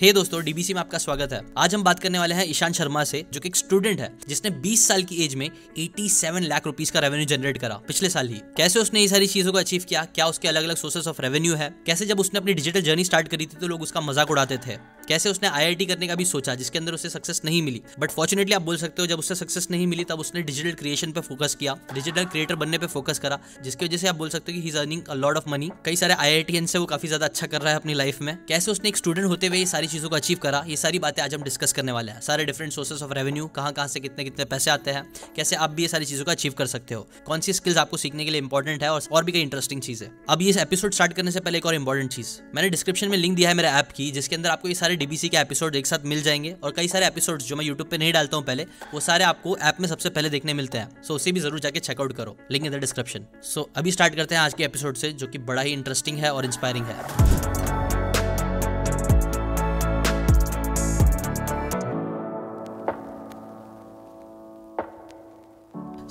हे hey दोस्तों DBC में आपका स्वागत है आज हम बात करने वाले हैं ईशान शर्मा से जो कि एक स्टूडेंट है जिसने 20 साल की एज में 87 लाख रुपीस का रेवेन्यू जनरेट करा पिछले साल ही कैसे उसने ये सारी चीजों को अचीव किया क्या उसके अलग अलग सोर्सेस ऑफ रेवेन्यू है कैसे जब उसने अपनी डिजिटल जर्नी स्टार्ट करी थी तो लोग उसका मजाक उड़ाते थे कैसे उसने आई करने का भी सोचा जिसके अंदर उसे सक्सेस नहीं मिली बट फॉर्चुनेटली आप बोल सकते हो जब उससे सक्सेस नहीं मिली तब उसने डिजिटल क्रिएशन पे फोकस किया डिजिटल क्रिएटर बनने पे फोकस करा जिसकी वजह से आप बोल सकते हो कि he is earning a lot of money कई सारे आई से वो काफी ज्यादा अच्छा कर रहा है अपनी लाइफ में कैसे उसने एक स्टूडेंट होते हुए ये सारी चीज़ों को अचीव करा ये सारी बातें आज हम डिस्कस करने वाले हैं सारे डिफरेंट सोर्सेस ऑफ रेवेन्यू कहाँ कहाँ से कितने कितने पैसे आते हैं कैसे आप भी ये सारी चीज़ों को अचीव कर सकते हो कौन सी स्किल्स आपको सीखने के लिए इंपॉर्टेंट है और भी कई इंटरेस्टिंग चीज़ है अब ये एपिसोड स्टार्ट करने से पहले एक और इंपॉर्टेंट चीज़ मैंने डिस्क्रिप्शन में लिंक दिया है मेरे ऐप की जिसके अंदर आपको ये सारे डीबीसी के एपिसोड एक साथ मिल जाएंगे और कई सारे एपिसोड जो मैं यूट्यूब पर नहीं डालता हूँ पहले वो सारे आपको ऐप में सबसे पहले देखने मिलते हैं सो उसे भी जरूर जाकर चेकआउट करो link in the description so अभी स्टार्ट करते हैं आज के एपिसोड से जो कि बड़ा ही इंटरेस्टिंग है और इंस्पायरिंग है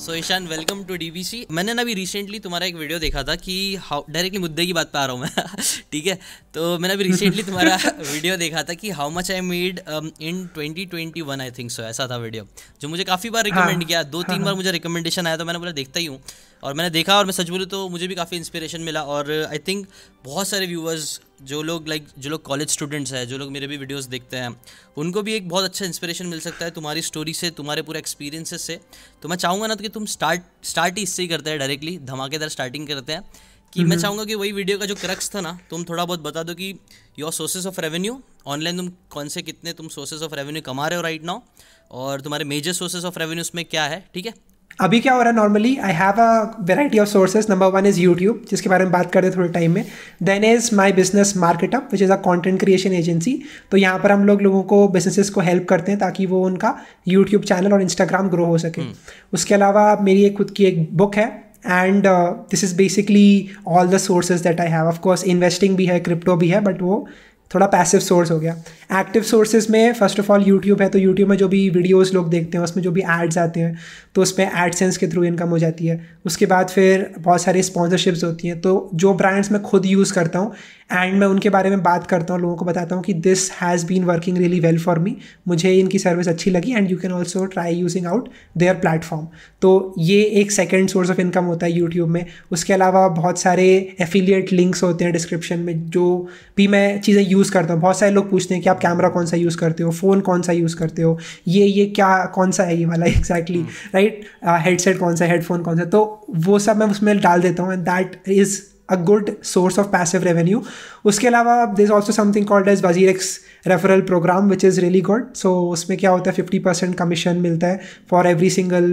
so Ishaan welcome to DBC मैंने ना अभी रिसेंटली तुम्हारा एक वीडियो देखा था कि हाउ डायरेक्टली मुद्दे की बात पे आ रहा हूँ मैं ठीक है तो मैंने अभी रिसेंटली तुम्हारा वीडियो देखा था कि how much I made in 2021 I think so ऐसा था वीडियो जो मुझे काफ़ी बार रिकमेंड हाँ, किया दो हाँ, तीन हाँ, बार मुझे रिकमेंडेशन आया तो मैंने बोला देखता ही हूँ और मैंने देखा और मैं सच बोलूँ तो मुझे भी काफ़ी इंस्पिरेशन मिला और आई थिंक बहुत सारे व्यूवर्स जो लोग लाइक जो लोग कॉलेज स्टूडेंट्स हैं जो लोग मेरे भी वीडियोस देखते हैं उनको भी एक बहुत अच्छा इंस्पिरेशन मिल सकता है तुम्हारी स्टोरी से तुम्हारे पूरे एक्सपीरियंसेस से तो मैं चाहूँगा ना तो कि तुम स्टार्ट स्टार्ट ही इससे ही करते हैं डायरेक्टली धमाकेदार स्टार्टिंग करते हैं कि मैं चाहूँगा कि वही वीडियो का जो क्रक्स था ना तुम थोड़ा बहुत बता दो कि your sources of revenue online तुम कौन से कितने तुम सोर्सेज ऑफ रेवेन्यू कमा रहे हो राइट नाउ और तुम्हारे मेजर सोर्सेज ऑफ रेवेन्यू उसमें क्या है ठीक है अभी क्या हो रहा है normally I have a variety of sources number one is YouTube जिसके बारे में बात करते थोड़े टाइम में then is my business Marketup which is a content creation agency तो यहाँ पर हम लोग लोगों को बिजनेसेस को हेल्प करते हैं ताकि वो उनका यूट्यूब चैनल और इंस्टाग्राम ग्रो हो सके hmm. उसके अलावा मेरी एक खुद की एक बुक है and this is basically all the sources that I have of course investing भी है क्रिप्टो भी है बट वो थोड़ा पैसिव सोर्स हो गया एक्टिव सोर्सेज में फर्स्ट ऑफ ऑल यूट्यूब है तो यूट्यूब में जो भी वीडियोज़ लोग देखते हैं उसमें जो भी एड्स आते हैं तो उसमें एडसेंस के थ्रू इनकम हो जाती है उसके बाद फिर बहुत सारी स्पॉन्सरशिप्स होती हैं तो जो ब्रांड्स मैं खुद यूज़ करता हूँ एंड मैं उनके बारे में बात करता हूँ लोगों को बताता हूँ कि this has been working really well for me मुझे इनकी सर्विस अच्छी लगी and you can also try using out their platform तो ये एक सेकेंड सोर्स ऑफ इनकम होता है यूट्यूब में उसके अलावा बहुत सारे एफिलिएट लिंक्स होते हैं डिस्क्रिप्शन में जो भी मैं चीज़ें यूज़ करता हूँ बहुत सारे लोग पूछते हैं कि आप कैमरा कौन सा यूज़ करते हो फ़ोन कौन सा यूज़ करते हो ये ये क्या कौन सा है ये वाला एग्जैक्टली राइट हेडसेट कौन सा हेडफोन कौन सा तो वो सब मैं उसमें डाल देता हूँ and that is a good source of passive revenue उसके अलावा this also something called as WazirX referral program which is really good so उसमें क्या होता है फिफ्टी परसेंट कमीशन मिलता है for every single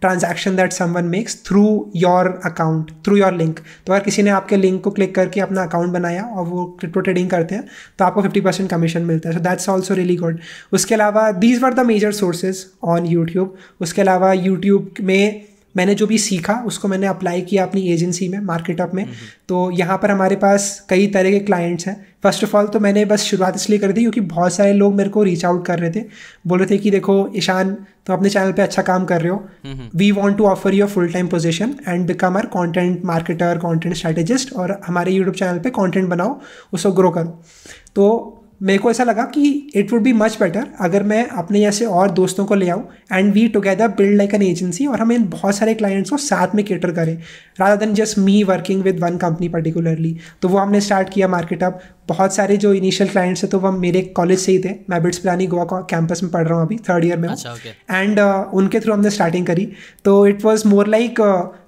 transaction that someone makes through your account through your link तो अगर किसी ने आपके लिंक को क्लिक करके अपना अकाउंट बनाया और वो क्रिप्टो ट्रेडिंग करते हैं तो आपको फिफ्टी परसेंट कमीशन मिलता है so that's also really good उसके अलावा these were the major sources on YouTube उसके अलावा यूट्यूब में मैंने जो भी सीखा उसको मैंने अप्लाई किया अपनी एजेंसी में मार्केट अप में तो यहाँ पर हमारे पास कई तरह के क्लाइंट्स हैं फर्स्ट ऑफ ऑल तो मैंने बस शुरुआत इसलिए करी थी क्योंकि बहुत सारे लोग मेरे को रीच आउट कर रहे थे बोल रहे थे कि देखो ईशान तो अपने चैनल पे अच्छा काम कर रहे हो we want to offer your full time position and become our content marketer content strategist और हमारे यूट्यूब चैनल पर कॉन्टेंट बनाओ उसको ग्रो करो तो मेरे को ऐसा लगा कि it would be much better अगर मैं अपने जैसे और दोस्तों को ले आऊँ and we together build like an agency और हम इन बहुत सारे क्लाइंट्स को साथ में केटर करें rather than just me working with one company particularly तो वो हमने स्टार्ट किया मार्केट अप बहुत सारे जो इनिशियल क्लाइंट्स थे तो वह मेरे कॉलेज से ही थे मैं बिट्स प्लानी गोवा कैंपस में पढ़ रहा हूँ अभी थर्ड ईयर में एंड अच्छा, okay. uh, उनके थ्रू हमने स्टार्टिंग करी तो इट वॉज मोर लाइक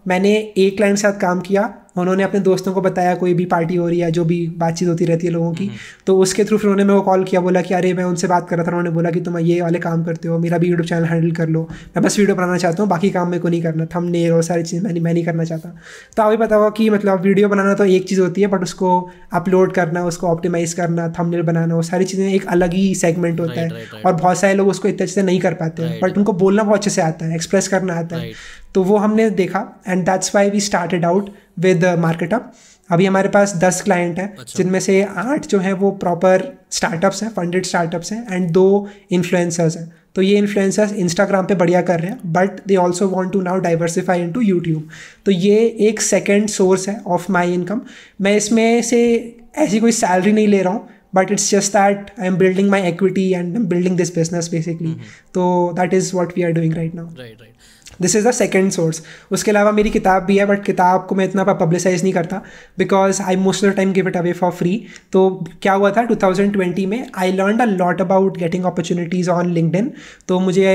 मैंने एक क्लाइंट के साथ काम किया उन्होंने अपने दोस्तों को बताया कोई भी पार्टी हो रही है जो भी बातचीत होती रहती है लोगों की हम्म। तो उसके थ्रू फिर उन्होंने मेरे को कॉल किया बोला कि अरे मैं उनसे बात कर रहा था उन्होंने बोला कि तुम ये वाले काम करते हो मेरा भी यूट्यूब चैनल हैंडल कर लो मैं बस वीडियो बनाना चाहता हूँ बाकी काम मेरे को नहीं करना थम ने और सारी चीज़ मैं मैं नहीं करना चाहता तो अभी पता हुआ कि मतलब वीडियो बनाना तो एक चीज़ होती है बट उसको अपलोड करना उसको ऑप्टिमाइज़ करना थम बनाना वो सारी चीज़ें एक अलग ही सेगमेंट होता है और बहुत सारे लोग उसको इतने अच्छे से नहीं कर पाते हैं बट उनको बोलना बहुत अच्छे से आता है एक्सप्रेस करना आता है तो वो हमने देखा and that's why we started out with Marketup अभी हमारे पास दस क्लाइंट हैं अच्छा। जिनमें से आठ जो हैं वो प्रॉपर स्टार्टअप्स हैं फंडेड स्टार्टअप्स हैं एंड दो इन्फ्लुएंसर्स हैं तो ये इन्फ्लुएंसर्स इंस्टाग्राम पे बढ़िया कर रहे हैं but they also want to now diversify into YouTube तो ये एक सेकेंड सोर्स है ऑफ माई इनकम मैं इसमें से ऐसी कोई सैलरी नहीं ले रहा हूँ but it's just that I am building my equity and building this business basically तो that is what we are doing right now right right this is the second source उसके अलावा मेरी किताब भी है बट किताब को मैं इतना पब्लिसाइज नहीं करता because I most of time give it away for free तो क्या हुआ था 2020 में I learn a lot about getting opportunities on LinkedIn तो मुझे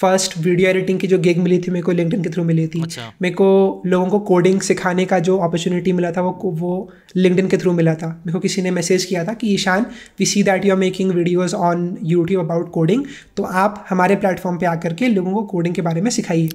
फर्स्ट वीडियो एडिटिंग की जो गिग मिली थी मेरे को लिंकडिन के थ्रू मिली थी अच्छा। मेरे को लोगों को कोडिंग सिखाने का जो अपॉर्चुनिटी मिला था वो वो लिंकडिन के थ्रू मिला था मेरे को किसी ने मैसेज किया था कि Ishaan we see that you are making videos on YouTube about coding तो आप हमारे प्लेटफॉर्म पर आकर के लोगों को कोडिंग के बारे में सिखाइए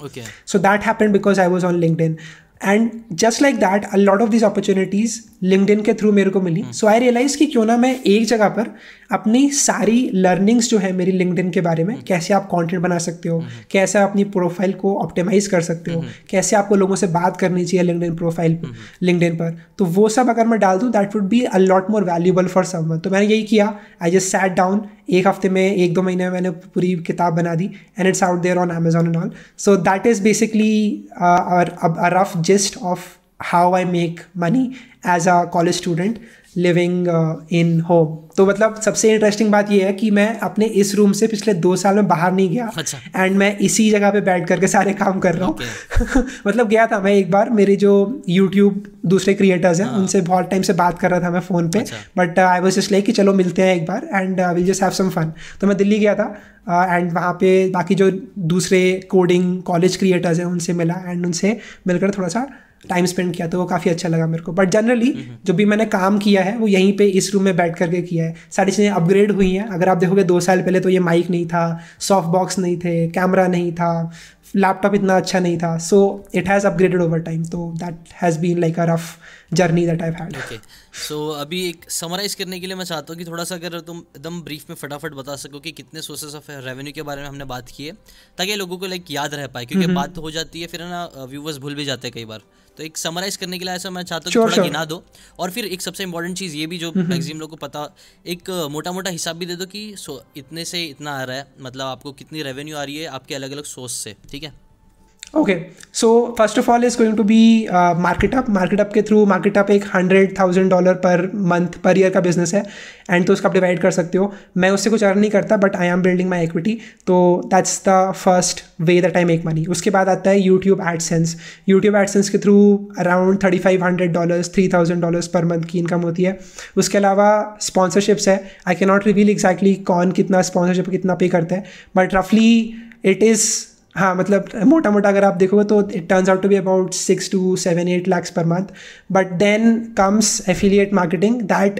so that happen because I was on LinkedIn and just like that a lot of this opportunities LinkedIn के थ्रू मेरे को मिली सो आई रियलाइज कि क्यों ना मैं एक जगह पर अपनी सारी लर्निंग्स जो है मेरी लिंकड के बारे में हम्म। कैसे आप कंटेंट बना सकते हो हम्म। कैसे आप अपनी प्रोफाइल को ऑप्टिमाइज कर सकते हो हम्म। कैसे आपको लोगों से बात करनी चाहिए लिंकड प्रोफाइल पर लिंकड पर तो वो सब अगर मैं डाल दूँ that would be a lot more valuable for some तो मैंने यही किया आई जस्ट सैट डाउन एक हफ्ते में एक दो महीने में मैंने पूरी किताब बना दी and it's out there on Amazon and all so that is basically rough gist of how I make money as a college student living in home तो मतलब सबसे इंटरेस्टिंग बात यह है कि मैं अपने इस रूम से पिछले दो साल में बाहर नहीं गया एंड अच्छा। मैं इसी जगह पे बैठ करके सारे काम कर रहा हूँ okay. मतलब गया था मैं एक बार मेरे जो यूट्यूब दूसरे क्रिएटर्स हैं हाँ। उनसे बहुत टाइम से बात कर रहा था मैं फ़ोन पे बट आई वॉज इस लाइक कि चलो मिलते हैं एक बार and will just have some fun तो मैं दिल्ली गया था एंड uh, वहाँ पे बाकी जो दूसरे कोडिंग कॉलेज क्रिएटर्स हैं उनसे मिला एंड उनसे मिलकर थोड़ा सा टाइम स्पेंड किया तो वो काफ़ी अच्छा लगा मेरे को बट जनरली हम्म, हम्म। जो भी मैंने काम किया है वो यहीं पे इस रूम में बैठ करके किया है सारी चीज़ें अपग्रेड हुई हैं अगर आप देखोगे दो साल पहले तो ये माइक नहीं था सॉफ्ट बॉक्स नहीं थे कैमरा नहीं था लैपटॉप इतना अच्छा नहीं था so it has upgraded over time तो that has been like a rough journey that I had okay so अभी एक समराइज करने के लिए मैं चाहता हूँ कि थोड़ा सा अगर तुम एकदम ब्रीफ में फटाफट बता सको कि कितने सोर्सेज ऑफ रेवेन्यू के बारे में हमने बात की है ताकि लोगों को लाइक याद रह पाए क्योंकि बात हो जाती है फिर ना व्यूवर्स भूल भी जाते हैं कई बार तो एक समराइज करने के लिए ऐसा मैं चाहता हूँ थोड़ा गिना दो और फिर एक सबसे इंपॉर्टेंट चीज़ ये भी जो मैगजीम लोग को पता एक मोटा मोटा हिसाब भी दे दो कि सो इतने से इतना आ रहा है मतलब आपको कितनी रेवेन्यू आ रही है आपके अलग अलग सोर्स से ठीक okay so first of all is going to be Marketup Marketup के थ्रू मार्केटअप एक hundred thousand dollar per month per year का बिजनेस है एंड तो उसका आप डिवाइड कर सकते हो मैं उससे कुछ अर्न नहीं करता but I am building my equity तो that's the first way the time make money उसके बाद आता है यूट्यूब एडसेंस यूट्यूब एडसेंस के through around thirty five hundred dollars three thousand dollars per month की इनकम होती है उसके अलावा स्पॉन्सरशिप्स है I can not reveal exactly कौन कितना स्पॉन्सरशिप कितना पे करता है बट रफली इट इज़ हाँ मतलब मोटा मोटा अगर आप देखोगे तो it turns out to be about six two seven eight lakhs per month but then comes affiliate marketing that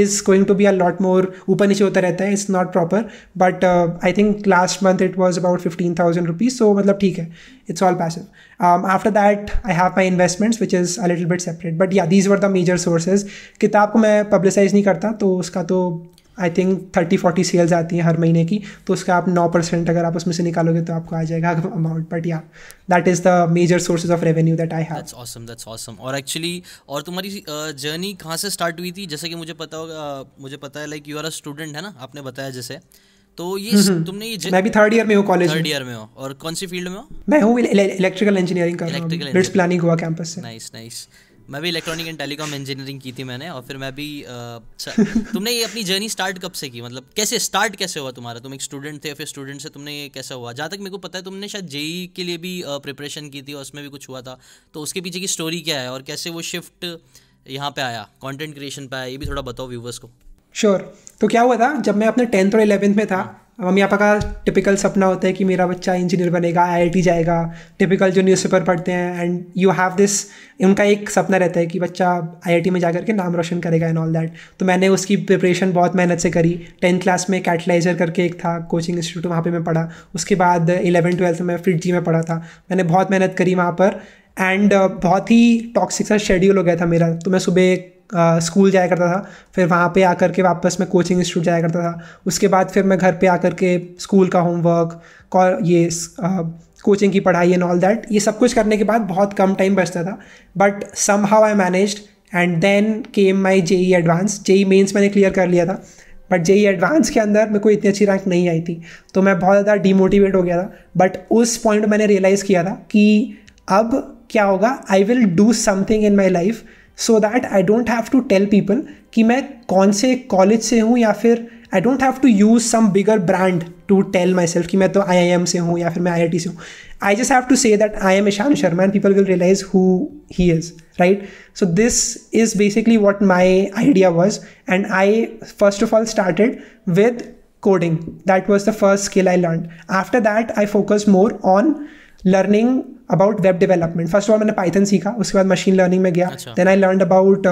is going to be a lot more ऊपर नीचे होता रहता है it's not proper but I think last month it was about fifteen thousand rupees so मतलब ठीक है it's all passive after that I have my investments which is a little bit separate but या these were the major sources किताब को मैं publicise नहीं करता तो उसका तो I think thirty forty sales आती हैं हर महीने की तो उसका आप नौ परसेंट अगर आप उसमें से निकालोगे तो आपको आ जाएगा amount but yeah that is the major sources of revenue that I have awesome that's awesome और एक्चुअली और तुम्हारी जर्नी कहाँ से स्टार्ट हुई थी जैसे कि मुझे पता होगा मुझे पता है like you are a student है ना आपने बताया जैसे तो ये हम्म, हम्म। तुमने ये मैं भी थर्ड ईयर में हूँ कॉलेज थर्ड ईयर में हूँ और कौन सी फील्ड में हूँ मैं हूँ इलेक्ट्रिकल इंजीनियरिंग का इलेक्ट्रिकल प्लानिंग हुआ कैंपस से नाइस नाइस मैं भी इलेक्ट्रॉनिक एंड टेलीकॉम इंजीनियरिंग की थी मैंने और फिर मैं भी तुमने ये अपनी जर्नी स्टार्ट कब से की मतलब कैसे स्टार्ट कैसे हुआ तुम्हारा तुम एक स्टूडेंट थे फिर स्टूडेंट से तुमने ये कैसा हुआ जहाँ तक मेरे को पता है तुमने शायद जेई e के लिए भी प्रिपरेशन की थी और उसमें भी कुछ हुआ था तो उसके पीछे की स्टोरी क्या है और कैसे वो शिफ्ट यहाँ पे आया कॉन्टेंट क्रिएशन पे आया ये भी थोड़ा बताओ व्यूवर्स को श्योर sure. तो क्या हुआ था जब मैं अपने टेंथ और इलेवेंथ में था हाँ। मम्मी पापा का टिपिकल सपना होता है कि मेरा बच्चा इंजीनियर बनेगा आई जाएगा टिपिकल जो न्यूज़पेपर पढ़ते हैं एंड यू हैव दिस उनका एक सपना रहता है कि बच्चा आई में जा के नाम रोशन करेगा एंड ऑल दैट तो मैंने उसकी प्रिपरेशन बहुत मेहनत से करी टेंथ क्लास में कैटलाइजर करके एक था कोचिंग इंस्टीट्यूट वहाँ पर मैं पढ़ा उसके बाद इलेवन ट्वेल्थ में फिर जी में पढ़ा था मैंने बहुत मेहनत करी वहाँ पर एंड uh, बहुत ही टॉक्सिक सा शेड्यूल हो गया था मेरा तो मैं सुबह स्कूल जाया करता था फिर वहाँ पे आकर के वापस मैं कोचिंग इंस्टीट्यूट जाया करता था उसके बाद फिर मैं घर पे आकर के स्कूल का होमवर्क ये कोचिंग की पढ़ाई एंड ऑल दैट ये सब कुछ करने के बाद बहुत कम टाइम बचता था but somehow I manage and then came my J E advance J E mains मैंने क्लियर कर लिया था बट जे ई एडवांस के अंदर मेरे को इतनी अच्छी रैंक नहीं आई थी तो मैं बहुत ज़्यादा डीमोटिवेट हो गया था बट उस पॉइंट मैंने रियलाइज़ किया था कि अब क्या होगा I will do something in my life so that I don't have to tell people कि मैं कौन से कॉलेज से हूँ या फिर I don't have to use some bigger brand to tell myself कि मैं तो आई आई एम से हूँ या फिर मैं आई आई टी से हूँ I just have to say that I am Ishan Sharma and people will realise who he is right so this is basically what my idea was and I first of all started with coding that was the first skill i learned after that i focused more on learning about web development first of मैंने Python सीखा उसके बाद machine learning में गया then I learn about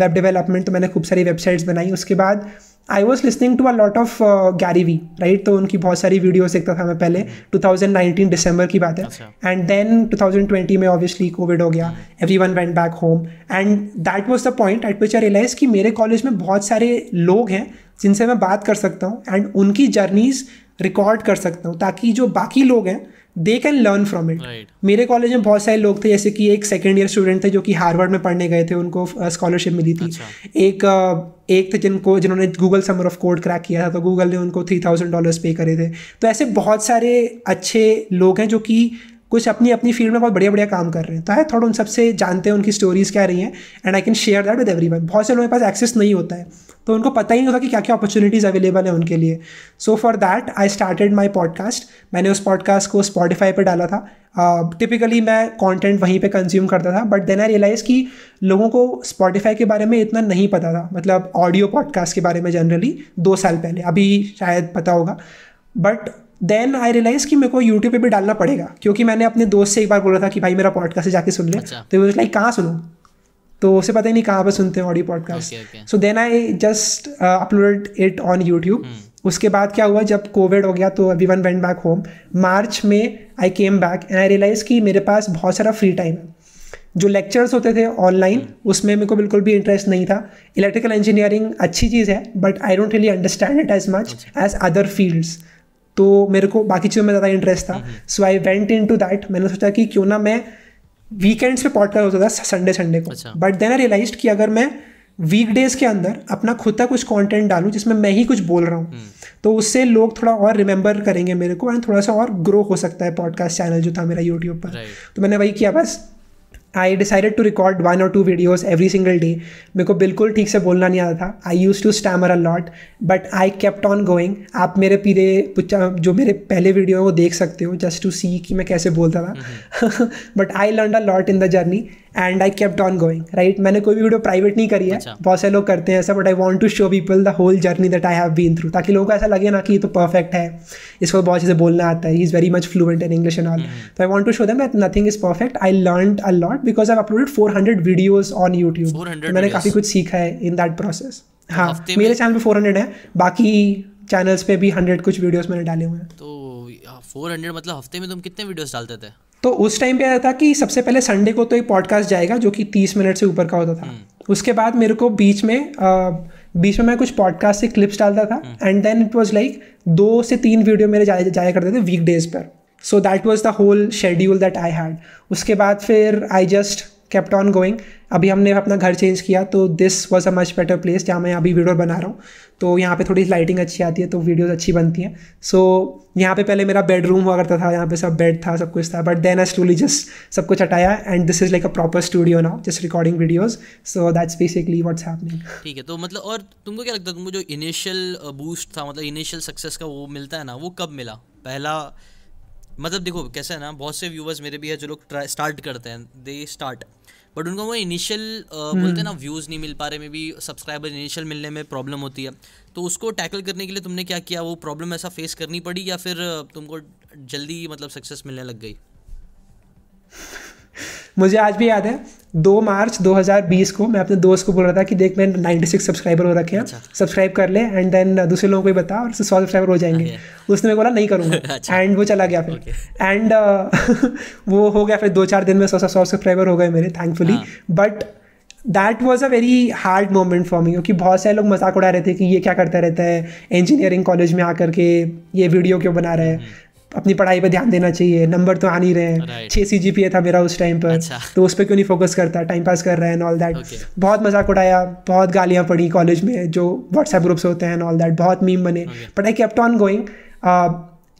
web development तो मैंने खूब सारी वेबसाइट्स बनाई उसके बाद I was listening to a lot of Gary Vee right तो उनकी बहुत सारी वीडियोज देखता था मैं पहले टू थाउजेंड नाइनटीन डिसम्बर की बात है and then two thousand twenty में ऑब्वियसली कोविड हो गया everyone went back home and that was the point at which I realise कि मेरे कॉलेज में बहुत सारे लोग हैं जिनसे मैं बात कर सकता हूँ एंड उनकी जर्नीज़ रिकॉर्ड कर सकता हूँ ताकि जो बाकी लोग हैं they can learn from it मेरे कॉलेज में बहुत सारे लोग थे जैसे कि एक सेकेंड ईयर स्टूडेंट थे जो कि हार्वर्ड में पढ़ने गए थे उनको स्कॉलरशिप uh, मिली थी अच्छा। एक uh, एक थे जिनको जिन्होंने Google Summer of Code crack किया था तो गूगल ने उनको थ्री थाउजेंड डॉलर्स पे करे थे तो ऐसे बहुत सारे अच्छे लोग हैं जो कि कुछ अपनी अपनी फील्ड में बहुत बढ़िया बढ़िया काम कर रहे हैं तो आई थॉट उन सबसे जानते हैं उनकी स्टोरीज़ क्या रही हैं and I can share that with every बहुत से लोगों के पास एक्सेस नहीं होता है तो उनको पता ही नहीं होता कि क्या क्या अपॉर्चुनिटीज़ अवेलेबल है उनके लिए so for that I started my podcast मैंने उस पॉडकास्ट को स्पॉटिफाई पर डाला था टिपिकली uh, मैं कंटेंट वहीं पे कंज्यूम करता था बट देन आई रियलाइज़ कि लोगों को स्पॉटिफाई के बारे में इतना नहीं पता था मतलब ऑडियो पॉडकास्ट के बारे में जनरली दो साल पहले अभी शायद पता होगा बट देन आई रियलाइज कि मेरे को यूट्यूब पे भी डालना पड़ेगा क्योंकि मैंने अपने दोस्त से एक बार बोला था कि भाई मेरा पॉडकास्ट जाके सुन ले अच्छा। तो लाइक कहाँ सुनू तो उसे पता ही नहीं कहाँ पर सुनते हैं audio podcast so then I just upload it on YouTube उसके बाद क्या हुआ जब कोविड हो गया तो अभी one went back home March में I came back and I realise कि मेरे पास बहुत सारा फ्री टाइम है जो लेक्चर्स होते थे ऑनलाइन hmm. उसमें मेरे को बिल्कुल भी इंटरेस्ट नहीं था इलेक्ट्रिकल इंजीनियरिंग अच्छी चीज़ है but I don't really understand it as much as other fields तो मेरे को बाकी चीज़ों में ज़्यादा इंटरेस्ट था so I went into that मैंने सोचा कि क्यों ना मैं वीकेंड्स पे पॉडकास्ट होता था संडे संडे को बट देन आई रियलाइज कि अगर मैं वीकडेज के अंदर अपना खुद का कुछ कंटेंट डालूं जिसमें मैं ही कुछ बोल रहा हूँ hmm. हम्म। तो उससे लोग थोड़ा और रिमेंबर करेंगे मेरे को एंड थोड़ा सा और ग्रो हो सकता है पॉडकास्ट चैनल जो था मेरा यूट्यूब पर right. तो मैंने वही किया बस I decided to record one और two videos every single day मेरे को बिल्कुल ठीक से बोलना नहीं आता था I use to stammer a lot but I kept on going आप मेरे पीरे जो मेरे पहले वीडियो है वो देख सकते हो जस्ट टू सी कि मैं कैसे बोलता था but I learn a lot in the journey and I kept on going right मैंने कोई भी वीडियो प्राइवेट नहीं करी है अच्छा। बहुत से लोग करते हैं ऐसा but I want to show people the whole journey that I have been through ताकि लोगों को ऐसा लगे ना कि ये तो परफेक्ट है इसको बहुत चीज़ें बोलना आता है is very much fluent in English and all तो I want to show that nothing is perfect I learn a lot not because I uploaded four hundred videos on YouTube मैंने काफ़ी कुछ सीखा है इन दैट प्रोसेस हाँ मेरे channel पे four hundred है बाकी चैनल्स पे भी हंड्रेड कुछ वीडियोस मैंने डाले हुए हैं तो फोर हाँ, हंड्रेड मतलब हफ्ते में तुम कितने वीडियोस डालते थे तो उस टाइम पे आया था कि सबसे पहले संडे को तो एक पॉडकास्ट जाएगा जो कि तीस मिनट से ऊपर का होता था हम्म। उसके बाद मेरे को बीच में आ, बीच में मैं कुछ पॉडकास्ट से क्लिप्स डालता था and then it was like दो से तीन वीडियो मेरे जाया जाया करते थे वीक डेज पर so that was the whole schedule that I had उसके बाद फिर I just kept on going अभी हमने अपना घर चेंज किया तो this was a much better place जहाँ मैं अभी वीडियो बना रहा हूँ तो यहाँ पे थोड़ी लाइटिंग अच्छी आती है तो वीडियोज़ अच्छी बनती हैं सो so, यहाँ पे पहले मेरा बेडरूम हुआ करता था यहाँ पे सब बेड था सब कुछ था बट देन आई स्टूली जस्ट सब कुछ हटाया and this is like a proper studio now just recording videos so that's basically what's happening ठीक है तो मतलब और तुमको क्या लगता है तुमको जो इनिशियल बूस्ट uh, था मतलब इनिशियल सक्सेस का वो मिलता है ना वो कब मिला पहला मतलब देखो कैसा है ना बहुत से व्यूवर्स मेरे भी है जो लोग स्टार्ट करते हैं दे स्टार्ट बट उनको वो इनिशियल हम्म। बोलते हैं ना व्यूज़ नहीं मिल पा रहे मे बी सब्सक्राइबर इनिशियल मिलने में प्रॉब्लम होती है तो उसको टैकल करने के लिए तुमने क्या किया वो प्रॉब्लम ऐसा फेस करनी पड़ी या फिर तुमको जल्दी मतलब सक्सेस मिलने लग गई मुझे आज भी याद है दो मार्च 2020 को मैं अपने दोस्त को बोल रहा था कि देख मैंने 96 सब्सक्राइबर हो रखे हैं सब्सक्राइब अच्छा। कर ले एंड देन दूसरे लोगों को भी बता और सौ सब्सक्राइबर हो जाएंगे हाँ, उसने मैं बोला नहीं करूँगा एंड अच्छा। वो चला गया फिर एंड okay. uh, वो हो गया फिर दो चार दिन में सौ सौ सब्सक्राइबर हो गए मेरे thankfully but that was a very hard moment for me क्योंकि बहुत सारे लोग मजाक उड़ा रहे थे कि ये क्या करता रहता है इंजीनियरिंग कॉलेज में आकर के ये वीडियो क्यों बना रहे हैं हम्म। अपनी पढ़ाई पे ध्यान देना चाहिए नंबर तो आ नहीं रहे हैं छः सी जी था मेरा उस टाइम पर अच्छा। तो उस पर क्यों नहीं फोकस करता टाइम पास कर रहे हैं ऑल दैट बहुत मजाक उड़ाया बहुत गालियाँ पड़ी कॉलेज में जो व्हाट्सएप ग्रुप्स होते हैं ऑल दैट बहुत मीम बने but I kept on going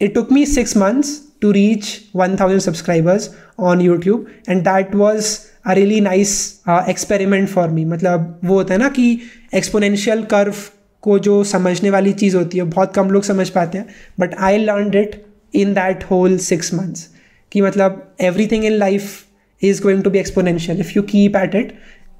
it took me six months to reach one thousand subscribers on YouTube and that was a really nice experiment for me मतलब वो होता है ना कि एक्सपोनेंशियल कर्व को जो समझने वाली चीज़ होती है बहुत कम लोग समझ पाते हैं but I learn it in that whole six months. कि मतलब everything in life is going to be exponential. If you keep at it,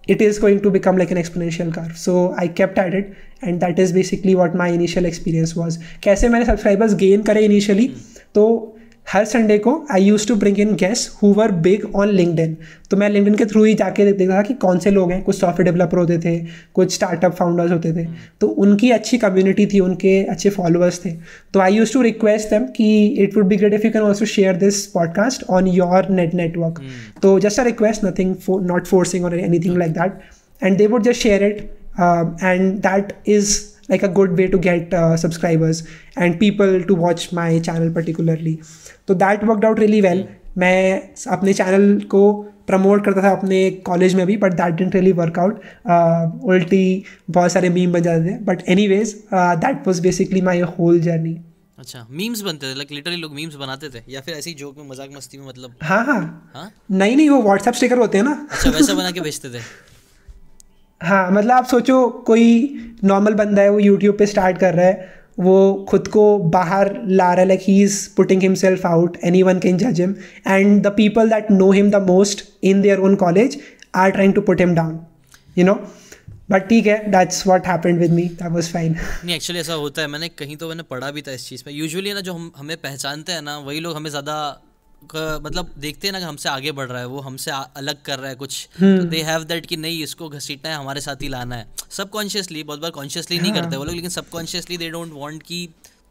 it is going to become like an exponential curve. So I kept at it, and that is basically what my initial experience was. कैसे मैंने subscribers gain करे initially, So hmm. हर Sunday को I use to bring in guest who were big on LinkedIn तो मैं LinkedIn के through ही जाके देखता था कि कौन से लोग हैं कुछ सॉफ्टवेयर डेवलपर होते थे कुछ स्टार्टअप फाउंडर्स होते थे हम्म। तो उनकी अच्छी कम्युनिटी थी उनके अच्छे फॉलोअर्स थे तो I use to request them कि it would be great if you can also share this podcast on your net network तो just a request nothing not forcing और anything like that and they would just share it and that is like a good way to get uh, subscribers and people to watch my channel particularly तो that worked out really well मैं अपने channel को promote करता था अपने college में भी but that didn't really work out उल्टी बहुत सारे मीम बन जाते थे but anyways that was basically my whole journey अच्छा मीम्स बनते थे लाइक लिटरली लोग मीम्स बनाते थे या फिर ऐसे ही जोक में मजाक मस्ती में मतलब हाँ हाँ, हा? नहीं नहीं वो व्हाट्सएप स्टिकर होते हैं ना अच्छा वैसा बना के भेजते थे हाँ मतलब आप सोचो कोई नॉर्मल बंदा है वो यूट्यूब पे स्टार्ट कर रहा है वो खुद को बाहर ला रहा है like he is putting himself out anyone can जज him and the people that know him the most in their own college are trying to put him down you know but ठीक है that's what happened with me that was fine नहीं actually ऐसा होता है मैंने कहीं तो मैंने पढ़ा भी था इस चीज़ में यूजअली ना जो हम हमें पहचानते हैं ना वही लोग हमें ज़्यादा मतलब देखते हैं ना हमसे आगे बढ़ रहा है वो हमसे अलग कर रहा है कुछ दे हैव दैट कि नहीं इसको घसीटना है हमारे साथ ही लाना है सबकॉन्शियसली बहुत बार कॉन्शियसली हाँ. नहीं करते वो लोग लेकिन सबकॉन्शियसली दे डोंट वांट कि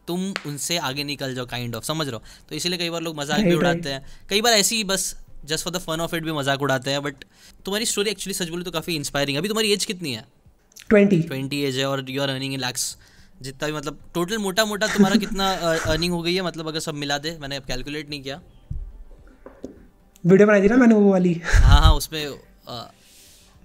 तुम उनसे आगे निकल जाओ काइंड ऑफ समझ रहे तो इसीलिए कई बार लोग मजाक भी उड़ाते हैं कई बार ऐसी बस just for the fun of it भी मजाक उड़ाते हैं बट तुम्हारी स्टोरी एक्चुअली सच बोली तो काफ़ी इंस्पायरिंग है अभी तुम्हारी एज कितनी है ट्वेंटी ट्वेंटी एज है और यू आर अर्निंग लैक्स जितना भी मतलब टोटल मोटा मोटा तुम्हारा कितना अर्निंग uh, हो गई है मतलब अगर सब मिला दे मैंने अब कैलकुलेट नहीं किया वीडियो बनाई थी ना मैंने वो वाली हाँ हाँ उसमें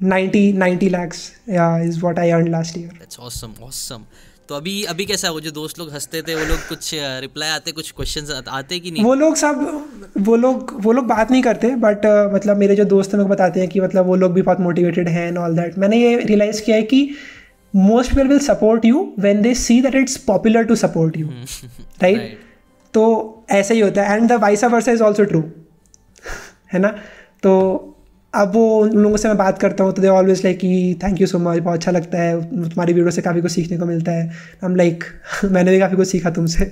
ninety ninety lakhs yeah is what I earn last year it's awesome awesome तो अभी अभी कैसा है वो जो दोस्त लोग हंसते थे वो लोग कुछ रिप्लाई आते कुछ क्वेश्चंस आते कि नहीं वो लोग सब वो लोग वो लोग बात नहीं करते बट uh, मतलब मेरे जो दोस्त हैं लोग बताते हैं कि मतलब वो लोग भी बहुत मोटिवेटेड हैं एंड ऑल दैट मैंने ये रियलाइज़ किया है कि most people will support you when they see that it's popular to support you right तो ऐसा ही होता है and the vice of versa is also true है ना तो अब वो उन लोगों से मैं बात करता हूँ तो दे ऑलवेज लाइक कि थैंक यू सो मच बहुत अच्छा लगता है तुम्हारी वीडियो से काफ़ी कुछ सीखने को मिलता है हम लाइक लाइक मैंने भी काफ़ी कुछ सीखा तुमसे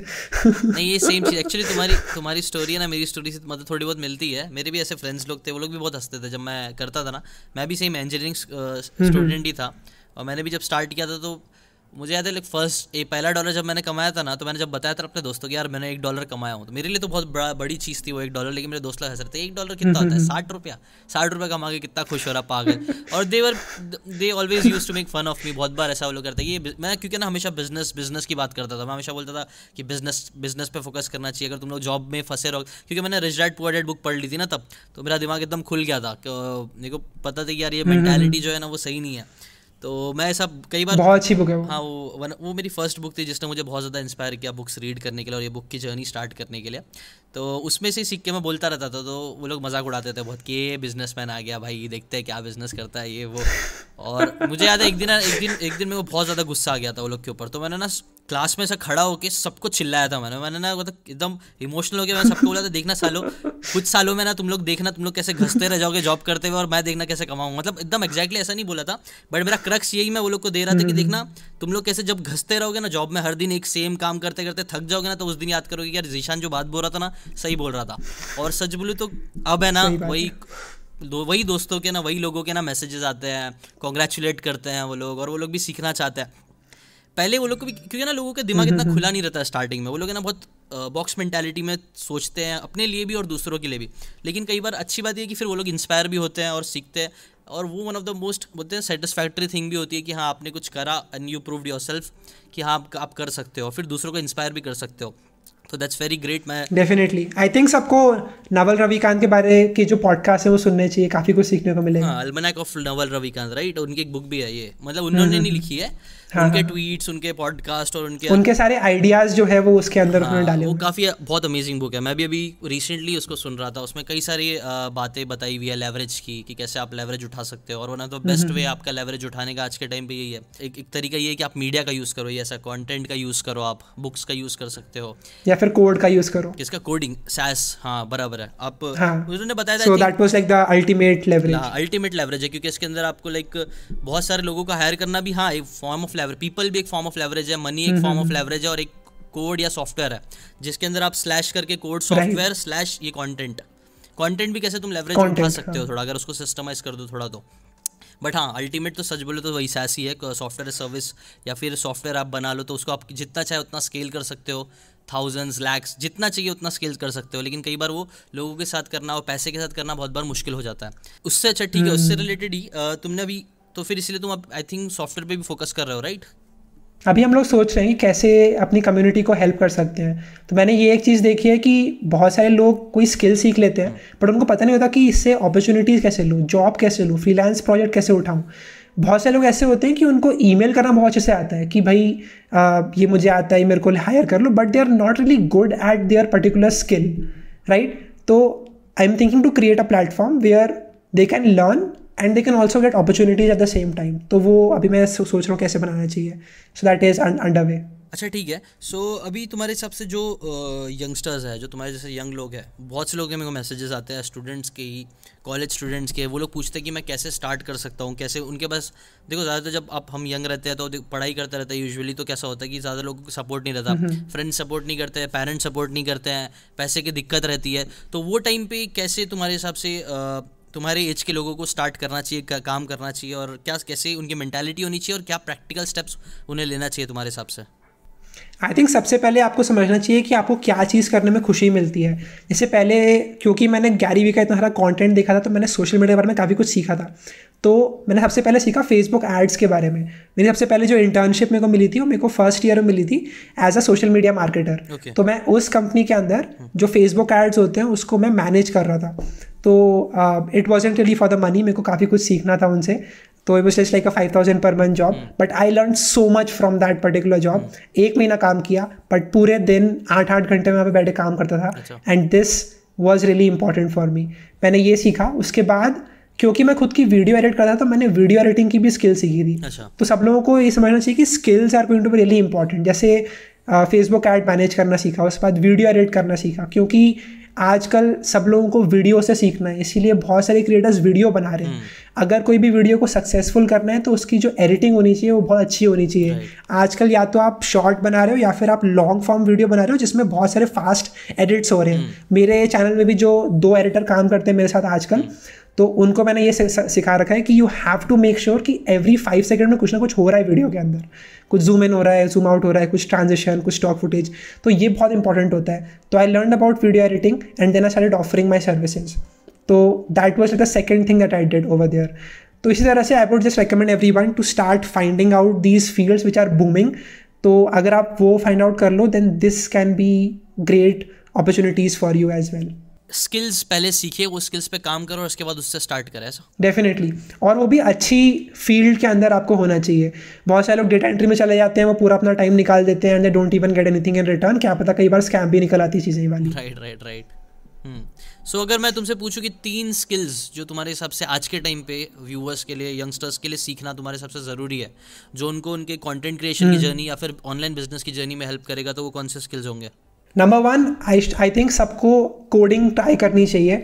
नहीं ये सेम चीज़ एक्चुअली तुम्हारी तुम्हारी स्टोरी है ना मेरी स्टोरी से तो मतलब थोड़ी बहुत मिलती है मेरे भी ऐसे फ्रेंड्स लोग थे वो लोग भी बहुत हंसते थे जब मैं करता था ना मैं भी सेम इंजीनियरिंग स्टूडेंट ही था और मैंने भी जब स्टार्ट किया था तो मुझे याद है लाइक फर्स्ट ए पहला डॉलर जब मैंने कमाया था ना तो मैंने जब बताया था अपने दोस्तों की यार मैंने एक डॉलर कमाया हूँ तो मेरे लिए तो बहुत बड़ा बड़ी चीज़ थी वो एक डॉलर लेकिन मेरे दोस्त लोग हंस रहे थे एक डॉलर कितना होता है साठ रुपया साठ रुपया कमा के कितना खुश हो रहा पागल और देवर they always use to make fun of me बहुत बार ऐसा वो लोग करते ये मैं क्योंकि ना हमेशा बिजनेस बिजनेस की बात करता था मैं हमेशा बोलता था कि बिजनेस बिजनेस पर फोकस करना चाहिए अगर तुम लोग जॉब में फंसे रहो क्योंकि मैंने रिजल्ट डैड पुअर बुक पढ़ ली थी ना तब तो मेरा दिमाग एकदम खुल गया था मेरे को पता था कि यार ये मैंटेलिटी हम्म, हम्म, हम्म। जो है ना वो सही नहीं है तो मैं सब कई बार बहुत अच्छी बुक है वो हाँ वो वन, वो मेरी फर्स्ट बुक थी जिसने मुझे बहुत ज़्यादा इंस्पायर किया बुक्स रीड करने के लिए और ये बुक की जर्नी स्टार्ट करने के लिए तो उसमें से सिक्के में बोलता रहता था तो वो लोग मजाक उड़ाते थे बहुत कि ये बिजनेसमैन आ गया भाई देखते हैं क्या बिजनेस करता है ये वो और मुझे याद है एक दिन एक दिन एक दिन मेरे बहुत ज़्यादा गुस्सा आ गया था वो लोग के ऊपर तो मैंने ना क्लास में से खड़ा होकर सबको चिल्लाया था मैंने मैंने ना मतलब एकदम इमोशनल होकर मैंने सबको बोला था देखना सालों कुछ सालों में ना तुम लोग देखना तुम लोग कैसे घसते रह जाओगे जॉब करते हुए और मैं देखना कैसे कमाऊँ मतलब एकदम एक्जैक्टली ऐसा नहीं बोला था बट मेरा क्रक्स यही मैं वो लोग को दे रहा था कि हम्म। देखना तुम लोग कैसे जब घसते रहोगे ना जॉब में हर दिन एक सेम काम करते करते थक जाओगे ना तो उस दिन याद करोगे यार जीशान जो बात बोल रहा था ना सही बोल रहा था और सच बोलूँ तो अब है ना वही दो वही दोस्तों के ना वही लोगों के ना मैसेजेस आते हैं कॉन्ग्रेचुलेट करते हैं वो लोग और वो लोग भी सीखना चाहते हैं पहले वो लोग को भी क्योंकि ना लोगों का दिमाग हम्म, इतना हम्म, खुला हम्म। नहीं रहता स्टार्टिंग में वो लोग ना बहुत बॉक्स मेंटेलिटी में सोचते हैं अपने लिए भी और दूसरों के लिए भी लेकिन कई बार अच्छी बात यह कि फिर वो लोग इंस्पायर भी होते हैं और सीखते हैं और वो वन ऑफ द मोस्ट बोलते हैं सेटिस्फैक्ट्री थिंग भी होती है कि हाँ आपने कुछ करा and you proved yourself कि हाँ आप, आप कर सकते हो फिर दूसरों को इंस्पायर भी कर सकते हो तो दैट्स वेरी ग्रेट मैं डेफिनेटली आई थिंक सबको नवल रविकांत के बारे के जो पॉडकास्ट है वो सुनने चाहिए काफ़ी कुछ सीखने को मिलेगा Almanack of Naval Ravikant right उनकी एक बुक भी है ये मतलब हम्म, उन्होंने नहीं हम्म, हम्म। लिखी है हाँ, उनके ट्वीट्स हाँ। उनके पॉडकास्ट और उनके उनके सारे आइडियाज जो है वो उसके अंदर हाँ, डाले वो काफ़ी बहुत अमेजिंग बुक है मैं भी अभी रिसेंटली उसको सुन रहा था उसमें कई सारी बातें बताई हुई है लेवरेज की कि कैसे आप लेवरेज उठा सकते हो और one of the best way आपका लेवरेज उठाने का आज के टाइम पे यही है एक, एक तरीका ये है कि आप मीडिया का यूज़ करो ऐसा कॉन्टेंट का यूज़ करो आप बुक्स का यूज़ कर सकते हो या फिर कोड का यूज़ करो किसका कोडिंग सैस हाँ बराबर है आप हाँ। उन्होंने बताया था अल्टीमेट लेवरेज अल्टीमेट लेवरेज है क्योंकि इसके अंदर आपको लाइक बहुत सारे लोगों का हायर करना भी हाँ एक फॉर्म ऑफ लेवरेज पीपल भी एक फॉर्म ऑफ लेवरेज है मनी एक फॉर्म ऑफ लेवरेज है और एक कोड या सॉफ्टवेयर है जिसके अंदर आप स्लैश करके कोड सॉफ्टवेयर स्लैश ये कॉन्टेंट कॉन्टेंट भी कैसे तुम लेवरेज उठा सकते हो हाँ। थोड़ा अगर उसको सिस्टमाइज कर दो थोड़ा तो बट हाँ अल्टीमेट तो सच बोले तो वही सैस ही है सॉफ्टवेयर सर्विस या फिर सॉफ्टवेयर आप बना लो तो उसको आप जितना चाहे उतना स्केल कर सकते हो थाउजेंड्स लैक्स जितना चाहिए उतना स्केल कर सकते हो लेकिन कई बार वो लोगों के साथ करना और पैसे के साथ करना बहुत बार मुश्किल हो जाता है उससे अच्छा ठीक है उससे रिलेटेड हम्म। ही तुमने अभी तो फिर इसलिए तुम आई थिंक सॉफ्टवेयर पे भी फोकस कर रहे हो राइट अभी हम लोग सोच रहे हैं कि कैसे अपनी कम्युनिटी को हेल्प कर सकते हैं तो मैंने ये एक चीज़ देखी है कि बहुत सारे लोग कोई स्किल सीख लेते हैं बट हाँ। उनको पता नहीं होता कि इससे अपॉर्चुनिटीज़ कैसे लूँ जॉब कैसे लूँ फ्रीलांस प्रोजेक्ट कैसे उठाऊँ बहुत सारे लोग ऐसे होते हैं कि उनको ईमेल करना बहुत अच्छे से आता है कि भाई आ, ये मुझे आता है मेरे को हायर कर लो but they are not really good at their particular skill right तो I am thinking to create a platform where they can learn and they can also get opportunities at the same time तो वो अभी मैं सोच रहा हूँ कैसे बनाना चाहिए so that is underway अच्छा ठीक है सो so, अभी तुम्हारे हिसाब से जो यंगस्टर्स uh, है जो तुम्हारे जैसे यंग लोग हैं बहुत से लोग मेरे को मैसेजेस आते हैं स्टूडेंट्स के ही कॉलेज स्टूडेंट्स के वो लोग पूछते हैं कि मैं कैसे स्टार्ट कर सकता हूँ कैसे उनके पास देखो ज़्यादातर जब आप हम यंग रहते हैं तो पढ़ाई करते रहते हैं यूजली तो कैसा होता है कि ज़्यादा लोग सपोर्ट नहीं रहता फ्रेंड्स सपोर्ट नहीं करते हैं पेरेंट्स सपोर्ट नहीं करते हैं पैसे की दिक्कत रहती है तो वो टाइम पर कैसे तुम्हारे हिसाब से uh, तुम्हारे एज के लोगों को स्टार्ट करना चाहिए का, काम करना चाहिए और क्या कैसे उनकी मैंटेलिटी होनी चाहिए और क्या प्रैक्टिकल स्टेप्स उन्हें लेना चाहिए तुम्हारे हिसाब से आई थिंक सबसे पहले आपको समझना चाहिए कि आपको क्या चीज़ करने में खुशी मिलती है इससे पहले क्योंकि मैंने गैरी वी का इतना सारा कंटेंट देखा था तो मैंने सोशल मीडिया के बारे में काफ़ी कुछ सीखा था तो मैंने सबसे पहले सीखा फेसबुक एड्स के बारे में मेरी सबसे पहले जो इंटर्नशिप मेरे को मिली थी वो मेरे को फर्स्ट ईयर में मिली थी as a social media marketer तो मैं उस कंपनी के अंदर hmm. जो फेसबुक एड्स होते हैं उसको मैं मैनेज कर रहा था तो it was entirely for the money मेरे को काफ़ी कुछ सीखना था उनसे तो it was just like a five thousand per month job but I learn so much from that particular job एक महीना काम किया बट पूरे दिन आठ आठ घंटे में वहाँ पर बैठे काम करता था and this was really important for me मैंने ये सीखा उसके बाद क्योंकि मैं खुद की वीडियो एडिट कर रहा था मैंने वीडियो एडिटिंग की भी स्किल सीखी थी अच्छा। तो सब लोगों को ये समझना चाहिए कि skills are going to be really important जैसे फेसबुक एड मैनेज करना सीखा उसके बाद वीडियो एडिट करना सीखा क्योंकि आजकल सब लोगों को वीडियो से सीखना है इसीलिए बहुत सारे क्रिएटर्स वीडियो बना रहे हैं हम्म। अगर कोई भी वीडियो को सक्सेसफुल करना है तो उसकी जो एडिटिंग होनी चाहिए वो बहुत अच्छी होनी चाहिए आजकल या तो आप शॉर्ट बना रहे हो या फिर आप लॉन्ग फॉर्म वीडियो बना रहे हो जिसमें बहुत सारे फास्ट एडिट्स हो रहे हैं हम्म। मेरे चैनल में भी जो दो एडिटर काम करते हैं मेरे साथ आजकल हम्म। तो उनको मैंने ये सिखा रखा है कि you have to make sure कि एवरी फाइव सेकेंड में कुछ ना कुछ हो रहा है वीडियो के अंदर कुछ जूम इन हो रहा है जूम आउट हो रहा है कुछ ट्रांजेक्शन कुछ स्टॉक फुटेज तो ये बहुत इंपॉर्टेंट होता है तो I learn about video editing and then I start offering my services तो that was the second thing that I did over there तो इसी तरह से I would just recommend everyone to start finding out these fields which are booming तो अगर आप वो find out कर लो then this can be great opportunities for you as well skills पहले सीखे वो स्किल्स पे काम करो और उसके बाद उससे स्टार्ट करें ऐसा डेफिनेटली और वो भी अच्छी फील्ड के अंदर आपको होना चाहिए बहुत सारे लोग डेटा एंट्री में चले जाते हैं वो पूरा अपना टाइम निकाल देते हैं and don't even get anything in return क्या पता कई बार स्कैम भी निकल आती चीज़ें वाली राइट राइट राइट सो अगर मैं तुमसे पूछूँ कि तीन स्किल्स जो तुम्हारे हिसाब से आज के टाइम पे व्यूअर्स के लिए यंगस्टर्स के लिए सीखना तुम्हारे हिसाब से ज़रूरी है जो उनको उनके कंटेंट क्रिएशन की जर्नी hmm. या फिर ऑनलाइन बिजनेस की जर्नी में हेल्प करेगा तो वो कौन से स्किल्स होंगे number one I I think सबको कोडिंग ट्राई करनी चाहिए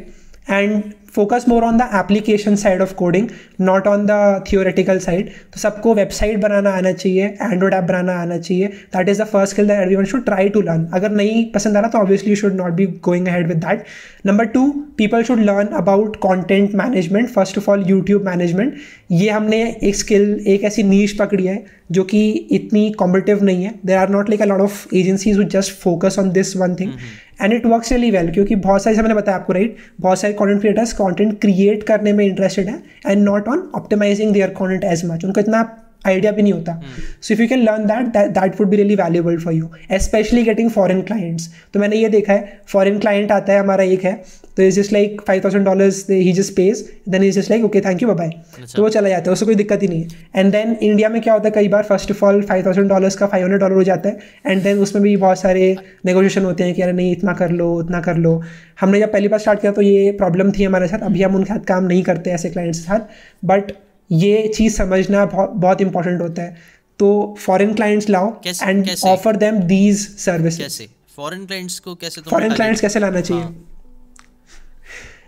and focus more on the application side of coding not on the theoretical side तो सबको वेबसाइट बनाना आना चाहिए एंड्रॉइड ऐप बनाना आना चाहिए that is the first skill that every one should try to learn अगर नहीं पसंद आ रहा तो obviously should not be going ahead with that number two people should learn about content management first of all YouTube management ये हमने एक skill एक ऐसी नीच पकड़ी है जो कि इतनी कॉम्पिटिव नहीं है there are not like a lot of agencies who just focus on this one thing and it works really well क्योंकि बहुत सारे मैंने बताया आपको राइट बहुत सारे कॉन्टेंट क्रिएटर्स कॉन्टेंट क्रिएट करने में इंटरेस्टेड है and not on optimising their content as much उनको इतना आइडिया भी नहीं होता so if you can learn that that would भी really valuable for you specially getting foreign clients तो मैंने ये देखा है फॉरन क्लाइंट आता है हमारा एक है तो is just like five thousand dollars ही just page then is just like okay thank you bye तो वो चला जाता है उससे कोई दिक्कत ही नहीं है एंड देन इंडिया में क्या होता है कई बार first of all five thousand dollars का फाइव हंड्रेड डॉलर हो जाता है एंड देन उसमें भी बहुत सारे नेगोशिएशन होते हैं कि अरे नहीं इतना कर लो उतना कर लो हमने जब पहली बार स्टार्ट किया तो ये प्रॉब्लम थी हमारे साथ अभी हम उनके साथ काम नहीं करते ऐसे क्लाइंट्स के साथ बट ये चीज़ समझना बहुत, इंपॉर्टेंट होता है तो फॉरेन क्लाइंट्स लाओ and offer them these service foreign clients को कैसे फॉरेन क्लाइंट्स कैसे लाना चाहिए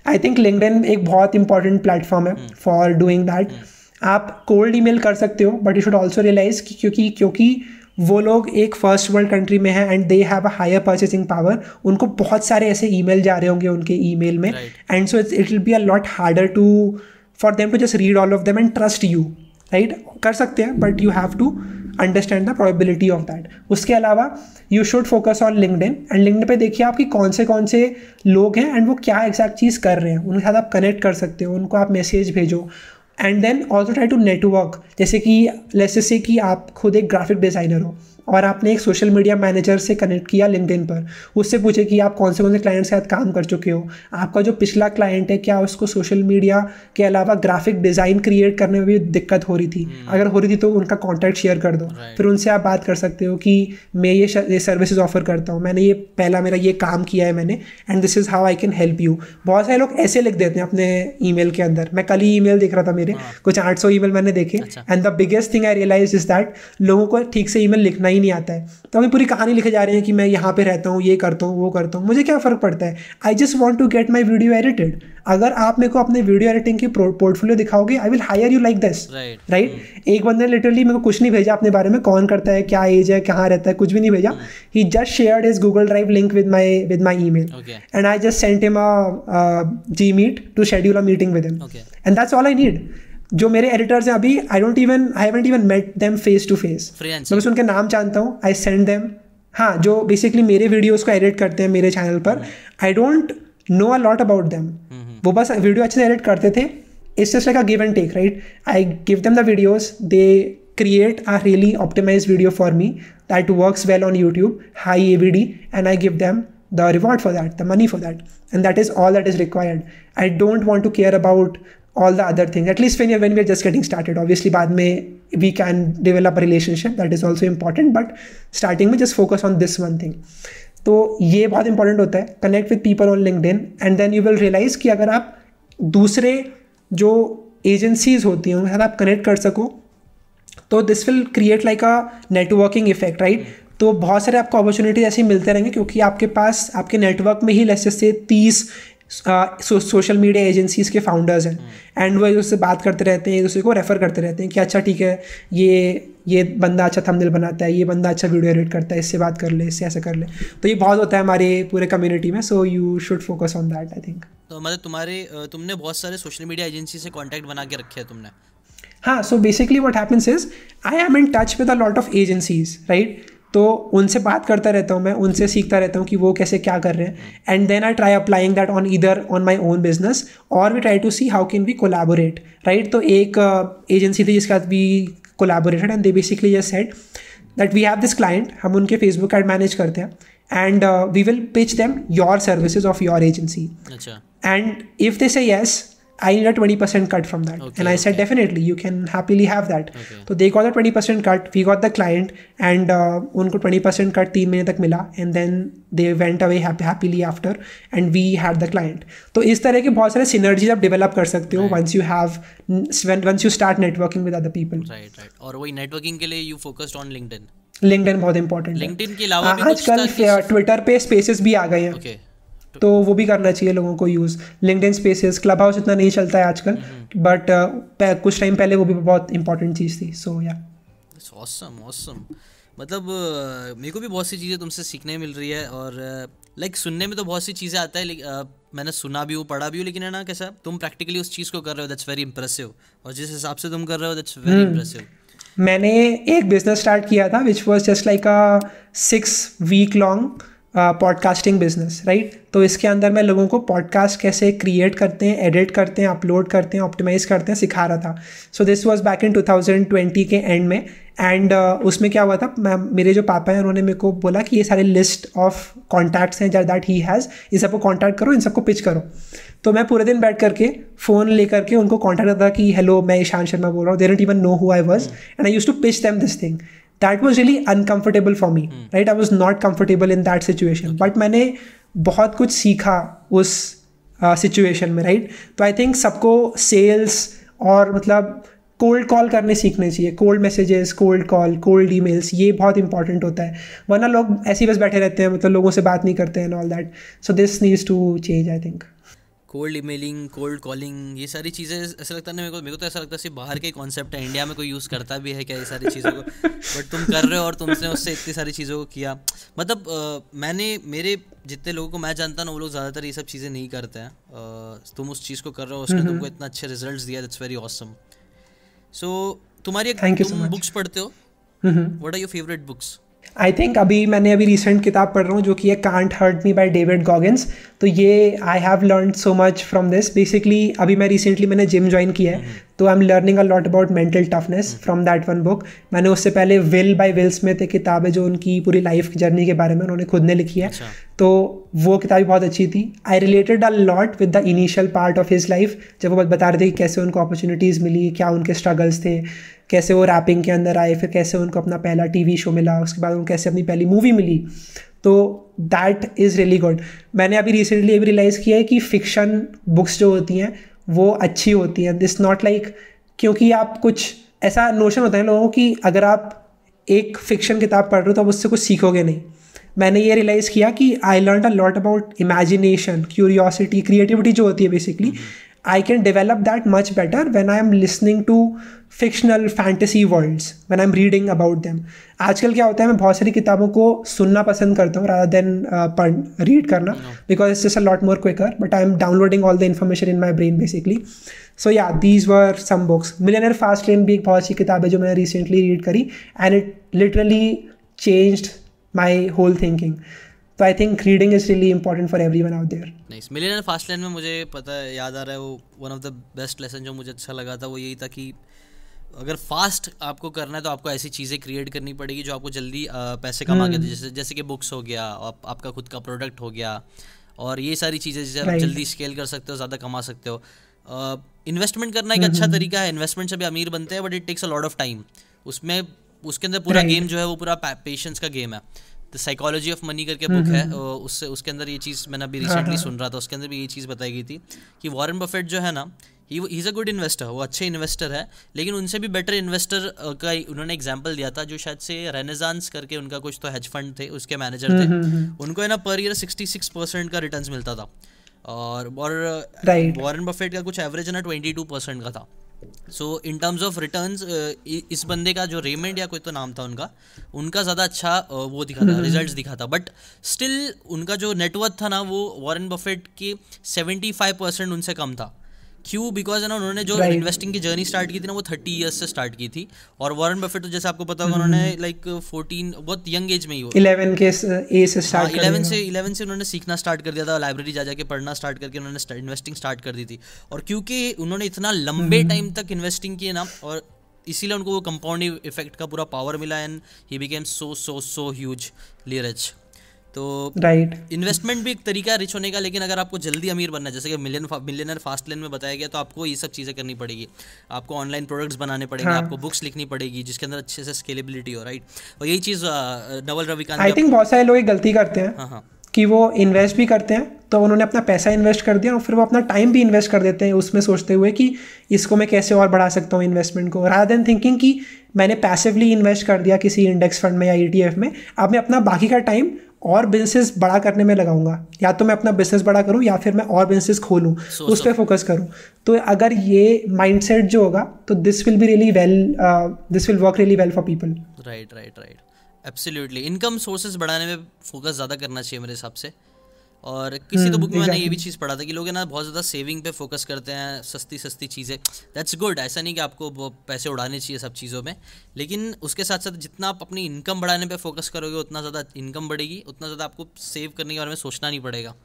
आई थिंक लिंकडिन एक बहुत इंपॉर्टेंट प्लेटफॉर्म है फॉर डूइंग दैट आप कोल्ड ईमेल कर सकते हो but you should also realise कि क्योंकि क्योंकि वो लोग एक फर्स्ट वर्ल्ड कंट्री में है and they have a higher purchasing power उनको बहुत सारे ऐसे ईमेल जा रहे होंगे उनके ईमेल में and so it's it will be a lot harder to for them to just read all of them and trust you right कर सकते हैं but you have to understand the probability of that उसके अलावा you should focus on LinkedIn and LinkedIn पर देखिए कि कौन से कौन से लोग हैं एंड वो क्या एग्जैक्ट चीज़ कर रहे हैं उनके साथ आप कनेक्ट कर सकते हो उनको आप मैसेज भेजो and then also try to network जैसे कि लेट्स से कि आप खुद एक ग्राफिक डिज़ाइनर हो और आपने एक सोशल मीडिया मैनेजर से कनेक्ट किया लिंकडिन पर उससे पूछे कि आप कौन से कौन से क्लाइंट के साथ काम कर चुके हो आपका जो पिछला क्लाइंट है क्या उसको सोशल मीडिया के अलावा ग्राफिक डिज़ाइन क्रिएट करने में भी दिक्कत हो रही थी हम्म। अगर हो रही थी तो उनका कॉन्टैक्ट शेयर कर दो फिर उनसे आप बात कर सकते हो कि मैं ये ये सर्विसेज ऑफर करता हूँ मैंने ये पहला मेरा ये काम किया है मैंने and this is how I can help you बहुत सारे लोग ऐसे लिख देते हैं अपने ई के अंदर मैं कल ही ई देख रहा था मेरे हाँ। कुछ आठ सौ मैंने देखे and the biggest thing I realise is that लोगों को ठीक से ई लिखना ही ही नहीं आता है तो हमें पूरी कहानी लिखे जा रहे हैं कि मैं यहाँ पे रहता हूँ ये करता हूँ वो करता हूँ मुझे क्या फ़र्क पड़ता है I just want to get my video edited अगर आप मेरे को अपने वीडियो एडिटिंग की पोर्टफोलियो दिखाओगे I will hire you like this right एक बंदे ने लिटरली मेरे को कुछ नहीं भेजा अपने बारे में कौन करता है क्या एज है कहाँ रहता है कुछ भी नहीं भेजा ही just share is Google Drive link with my with my email and I just sent him G Meet to schedule a meeting with him and that's all I need जो मेरे एडिटर्स हैं अभी I don't even I haven't even met them face to face मैं बस उनके नाम जानता हूँ आई सेंड दैम हाँ जो बेसिकली मेरे वीडियोज़ को एडिट करते हैं मेरे चैनल पर I don't know a lot about them वो बस वीडियो अच्छे से एडिट करते थे इस just like give and take right I give them the videos they create a really optimise video for me that works well on YouTube high A V D and I give them the reward for that the money for that and that is all that is required I don't want to care about all the other thing at least when you you're when we're just getting started obviously बाद में we can develop a relationship that is also important but starting में just focus on this one thing तो ये बहुत important होता है connect with people on LinkedIn and then you will realise कि अगर आप दूसरे जो एजेंसीज होती हैं उनके साथ आप कनेक्ट कर सको तो this will create like a networking effect right तो बहुत सारे आपको अपॉर्चुनिटीज ऐसे मिलते रहेंगे क्योंकि आपके पास आपके नेटवर्क में ही लेसेस से तीस सोशल मीडिया एजेंसीज़ के फाउंडर्स हैं एंड hmm. वो एक दूसरे से बात करते रहते हैं एक दूसरे को रेफ़र करते रहते हैं कि अच्छा ठीक है ये ये बंदा अच्छा थंबनेल बनाता है ये बंदा अच्छा वीडियो एडिट करता है इससे बात कर ले इससे ऐसा कर ले तो ये बहुत होता है हमारे पूरे कम्युनिटी में so you should focus on that I think तो मतलब तुम्हारे तुमने बहुत सारे सोशल मीडिया एजेंसी से कॉन्टैक्ट बना के रखे हैं तुमने हाँ so basically what happens is I am in touch with a lot of agencies right तो उनसे बात करता रहता हूँ मैं उनसे सीखता रहता हूँ कि वो कैसे क्या कर रहे हैं and then I try applying that on इधर ऑन माई ओन बिजनेस और we try to see how can we collaborate right तो एक एजेंसी uh, थी जिसके साथ we collaborated and they basically ये set that we have this client हम उनके फेसबुक एड मैनेज करते हैं and we will pitch them your services of your agency and if they say yes I need a 20% cut from that. Okay, and I okay. said, definitely, you can happily have that. Okay. So they got the 20% cut. We got the client and uh, unko 20% cut three महीने tak mila. and then they went away happy, happily after and we had the client. So is तरह के बहुत सारे synergies आप develop kar sakte ho right. once you have when once you start networking with other people. Right, right. Or वही networking ke liye you focused on LinkedIn. LinkedIn बहुत important है. LinkedIn के अलावा आजकल Twitter पे spaces भी आ गए हैं. Okay. तो वो भी करना चाहिए लोगों को use LinkedIn Spaces Clubhouse इतना नहीं चलता है आजकल बट हम्म। uh, कुछ टाइम पहले वो भी बहुत इंपॉर्टेंट चीज़ थी सो या मतलब uh, मेरे को भी बहुत सी चीज़ें तुमसे सीखने मिल रही है और लाइक uh, सुनने में तो बहुत सी चीज़ें आता है मैंने सुना भी हूँ पढ़ा भी हूँ लेकिन है ना कैसा तुम प्रैक्टिकली उस चीज़ को कर रहे हो दैट्स वेरी इंप्रेसिव और जिस हिसाब से तुम कर रहे हो दैट्स वेरी इंप्रेसिव मैंने एक बिजनेस स्टार्ट किया था which was just like a six week long podcasting business right तो इसके अंदर मैं लोगों को पॉडकास्ट कैसे क्रिएट करते हैं एडिट करते हैं अपलोड करते हैं ऑप्टिमाइज करते हैं सिखा रहा था so this was back in 2020 के एंड में एंड uh, उसमें क्या हुआ था मैं मेरे जो पापा हैं उन्होंने मेरे को बोला कि ये सारे लिस्ट ऑफ कॉन्टैक्ट्स हैं जर दैट ही हैज़ इन सबको कॉन्टैक्ट करो इन सबको पिच करो तो मैं पूरे दिन बैठ करके फ़ोन लेकर के उनको कॉन्टैक्ट करता कि हेलो मैं ईशान शर्मा बोल रहा हूँ they don't even know who I was and I used to pitch them this thing that was really uncomfortable for me right I was not comfortable in that situation but मैंने बहुत कुछ सीखा उस situation uh, में right right? तो I think सबको sales और मतलब कोल्ड कॉल करने सीखने चाहिए cold messages cold call cold mails ये बहुत इंपॉर्टेंट होता है वरना लोग ऐसे ही बस बैठे रहते हैं मतलब लोगों से बात नहीं करते हैं all that so this needs to change I think cold emailing cold calling ये सारी चीज़ें ऐसा लगता है ना मेरे को मेरे को तो ऐसा लगता है बाहर के कॉन्सेप्ट है इंडिया में कोई यूज़ करता भी है क्या ये सारी चीज़ों को बट तुम कर रहे हो और तुमने उससे इतनी सारी चीज़ों को किया मतलब आ, मैंने मेरे जितने लोगों को मैं जानता ना वो लोग ज़्यादातर ये सब चीज़ें नहीं करते हैं तुम उस चीज़ को कर रहे हो उसने हम्म, हम्म। तुमको इतना अच्छे रिजल्ट दिया दैट्स वेरी ऑसम सो तुम्हारी बुक्स पढ़ते हो what are your favourite books I think अभी मैंने अभी रिसेंट किताब पढ़ रहा हूँ जो कि है Can't Hurt Me by David Goggins तो ये I have learn so much from this basically अभी मैं रिसेंटली मैंने जिम ज्वाइन किया है हम्म। तो I am learning a lot about mental toughness from that one book मैंने उससे पहले विल बाई विल्स में थे किताब है जो उनकी पूरी लाइफ जर्नी के बारे में उन्होंने खुद ने लिखी है अच्छा। तो वो किताब बहुत अच्छी थी I related a lot with the initial part of his life जब वो बता रहे थे कि कैसे उनको अपॉर्चुनिटीज़ मिली क्या उनके स्ट्रगल्स थे कैसे वो रैपिंग के अंदर आए फिर कैसे उनको अपना पहला टीवी शो मिला उसके बाद उनको कैसे अपनी पहली मूवी मिली तो दैट इज़ रियली गुड मैंने अभी रिसेंटली ये भी रियलाइज़ किया है कि फिक्शन बुक्स जो होती हैं वो अच्छी होती हैं दिस नॉट लाइक क्योंकि आप कुछ ऐसा नोशन होता है लोगों की अगर आप एक फिक्शन किताब पढ़ रहे हो तो आप उससे कुछ सीखोगे नहीं मैंने ये रियलाइज़ किया कि I learn a lot about imagination curiosity creativity जो होती है basically I can develop that much better when I am listening to fictional fantasy worlds when I am reading about them आजकल क्या होता है मैं बहुत सारी किताबों को सुनना पसंद करता हूँ रादर देन uh, पढ़ रीड करना because it's a lot more quicker but I am downloading all the information in my brain basically so या these were some books Millionaire Fast Lane भी एक बहुत सी किताब है जो मैंने रिसेंटली रीड करी and it literally changed my whole thinking तो I think reading is really important for everyone out there nice Millionaire Fast लेन में मुझे पता है याद आ रहा है वो one of the best lesson जो मुझे अच्छा लगा था वो यही था कि अगर फास्ट आपको करना है तो आपको ऐसी चीज़ें क्रिएट करनी पड़ेगी जो आपको जल्दी पैसे कमा के hmm. जैसे जैसे कि बुक्स हो गया आप, आपका खुद का प्रोडक्ट हो गया और ये सारी चीज़ें जैसे आप जल्दी स्केल कर सकते हो ज़्यादा कमा सकते हो इन्वेस्टमेंट करना एक hmm, अच्छा hmm, तरीका है इन्वेस्टमेंट से भी अमीर बनते हैं but it takes a lot of time उसमें उसके अंदर पूरा गेम जो है वो पूरा पेशेंस का गेम है द साइकोलॉजी ऑफ मनी करके बुक हम्म, है हम्म, हम्म। उससे उसके अंदर ये चीज़ मैंने अभी रिसेंटली हाँ, हाँ। सुन रहा था उसके अंदर भी ये चीज़ बताई गई थी कि वॉरेन बफेट जो है ना he is a good investor वो अच्छे इन्वेस्टर है लेकिन उनसे भी बेटर इन्वेस्टर का उन्होंने एग्जाम्पल दिया था जो शायद से रेनेजांस करके उनका कुछ तो हेज फंड थे उसके मैनेजर थे उनको है ना per year sixty six percent का रिटर्न मिलता था और वॉरन बफेट का कुछ एवरेज है ना ट्वेंटी टू परसेंट का था so in terms of return इस बंदे का जो रेमेंड या कोई तो नाम था उनका उनका ज़्यादा अच्छा uh, वो दिखा था रिजल्ट हम्म, हम्म। दिखा था बट स्टिल उनका जो नेटवर्थ था ना वो वॉरेन बफेट के फाइव परसेंट उनसे कम था क्यों बिकॉज है ना उन्होंने जो इन्वेस्टिंग की जर्नी स्टार्ट की थी ना वो थर्टी ईयर्स से स्टार्ट की थी और वॉरेन बफेट तो जैसे आपको पता होगा उन्होंने लाइक hmm. फोर्टीन बहुत यंग एज में ही इलेवन के ए से स्टार्ट इलेवन से इलेवन हाँ, से उन्होंने सीखना स्टार्ट कर दिया था लाइब्रेरी जा जाके पढ़ना स्टार्ट करके उन्होंने इन्वेस्टिंग स्टार्ट कर दी थी और क्योंकि उन्होंने इतना लंबे टाइम hmm. तक इन्वेस्टिंग किए ना और इसीलिए उनको वो कंपाउंडिंग इफेक्ट का पूरा पावर मिला and he became so so so huge लियरच तो राइट right. इन्वेस्टमेंट भी एक तरीका है रिच होने का लेकिन अगर आपको जल्दी अमीर बनना है जैसे कि मिलियन मिलियनर फास्ट लेन में बताया गया तो आपको ये सब चीज़ें करनी पड़ेगी आपको ऑनलाइन प्रोडक्ट्स बनाने पड़ेंगे हाँ. आपको बुक्स लिखनी पड़ेगी जिसके अंदर अच्छे से स्केलेबिलिटी हो राइट और यही चीज़ नवल रविकांत आई थिंक बहुत सारे लोग गलती करते हैं हाँ हाँ कि वो इन्वेस्ट भी करते हैं तो उन्होंने अपना पैसा इन्वेस्ट कर दिया और फिर वो अपना टाइम भी इन्वेस्ट कर देते हैं उसमें सोचते हुए कि इसको मैं कैसे और बढ़ा सकता हूँ इन्वेस्टमेंट को रादर देन थिंकिंग कि मैंने पैसिवली इन्वेस्ट कर दिया किसी इंडेक्स फंड में या ई e में अब मैं अपना बाकी का टाइम और बिजनेस बड़ा करने में लगाऊंगा या तो मैं अपना बिजनेस बड़ा करूं या फिर मैं और बिजनेस खोलूं so, उस पर फोकस करूं तो अगर ये माइंडसेट जो होगा तो this will be really well this will work really well for people right right right absolutely income sources बढ़ाने में फोकस ज़्यादा करना चाहिए मेरे हिसाब से और किसी तो बुक हम्म, में मैंने ये भी चीज़ पढ़ा था कि लोग है ना बहुत ज़्यादा सेविंग पे फोकस करते हैं सस्ती सस्ती चीज़ें दैट्स गुड ऐसा नहीं कि आपको पैसे उड़ाने चाहिए सब चीज़ों में लेकिन उसके साथ साथ जितना आप अपनी इनकम बढ़ाने पे फोकस करोगे उतना ज़्यादा इनकम बढ़ेगी उतना ज़्यादा आपको सेव करने के बारे में सोचना नहीं पड़ेगा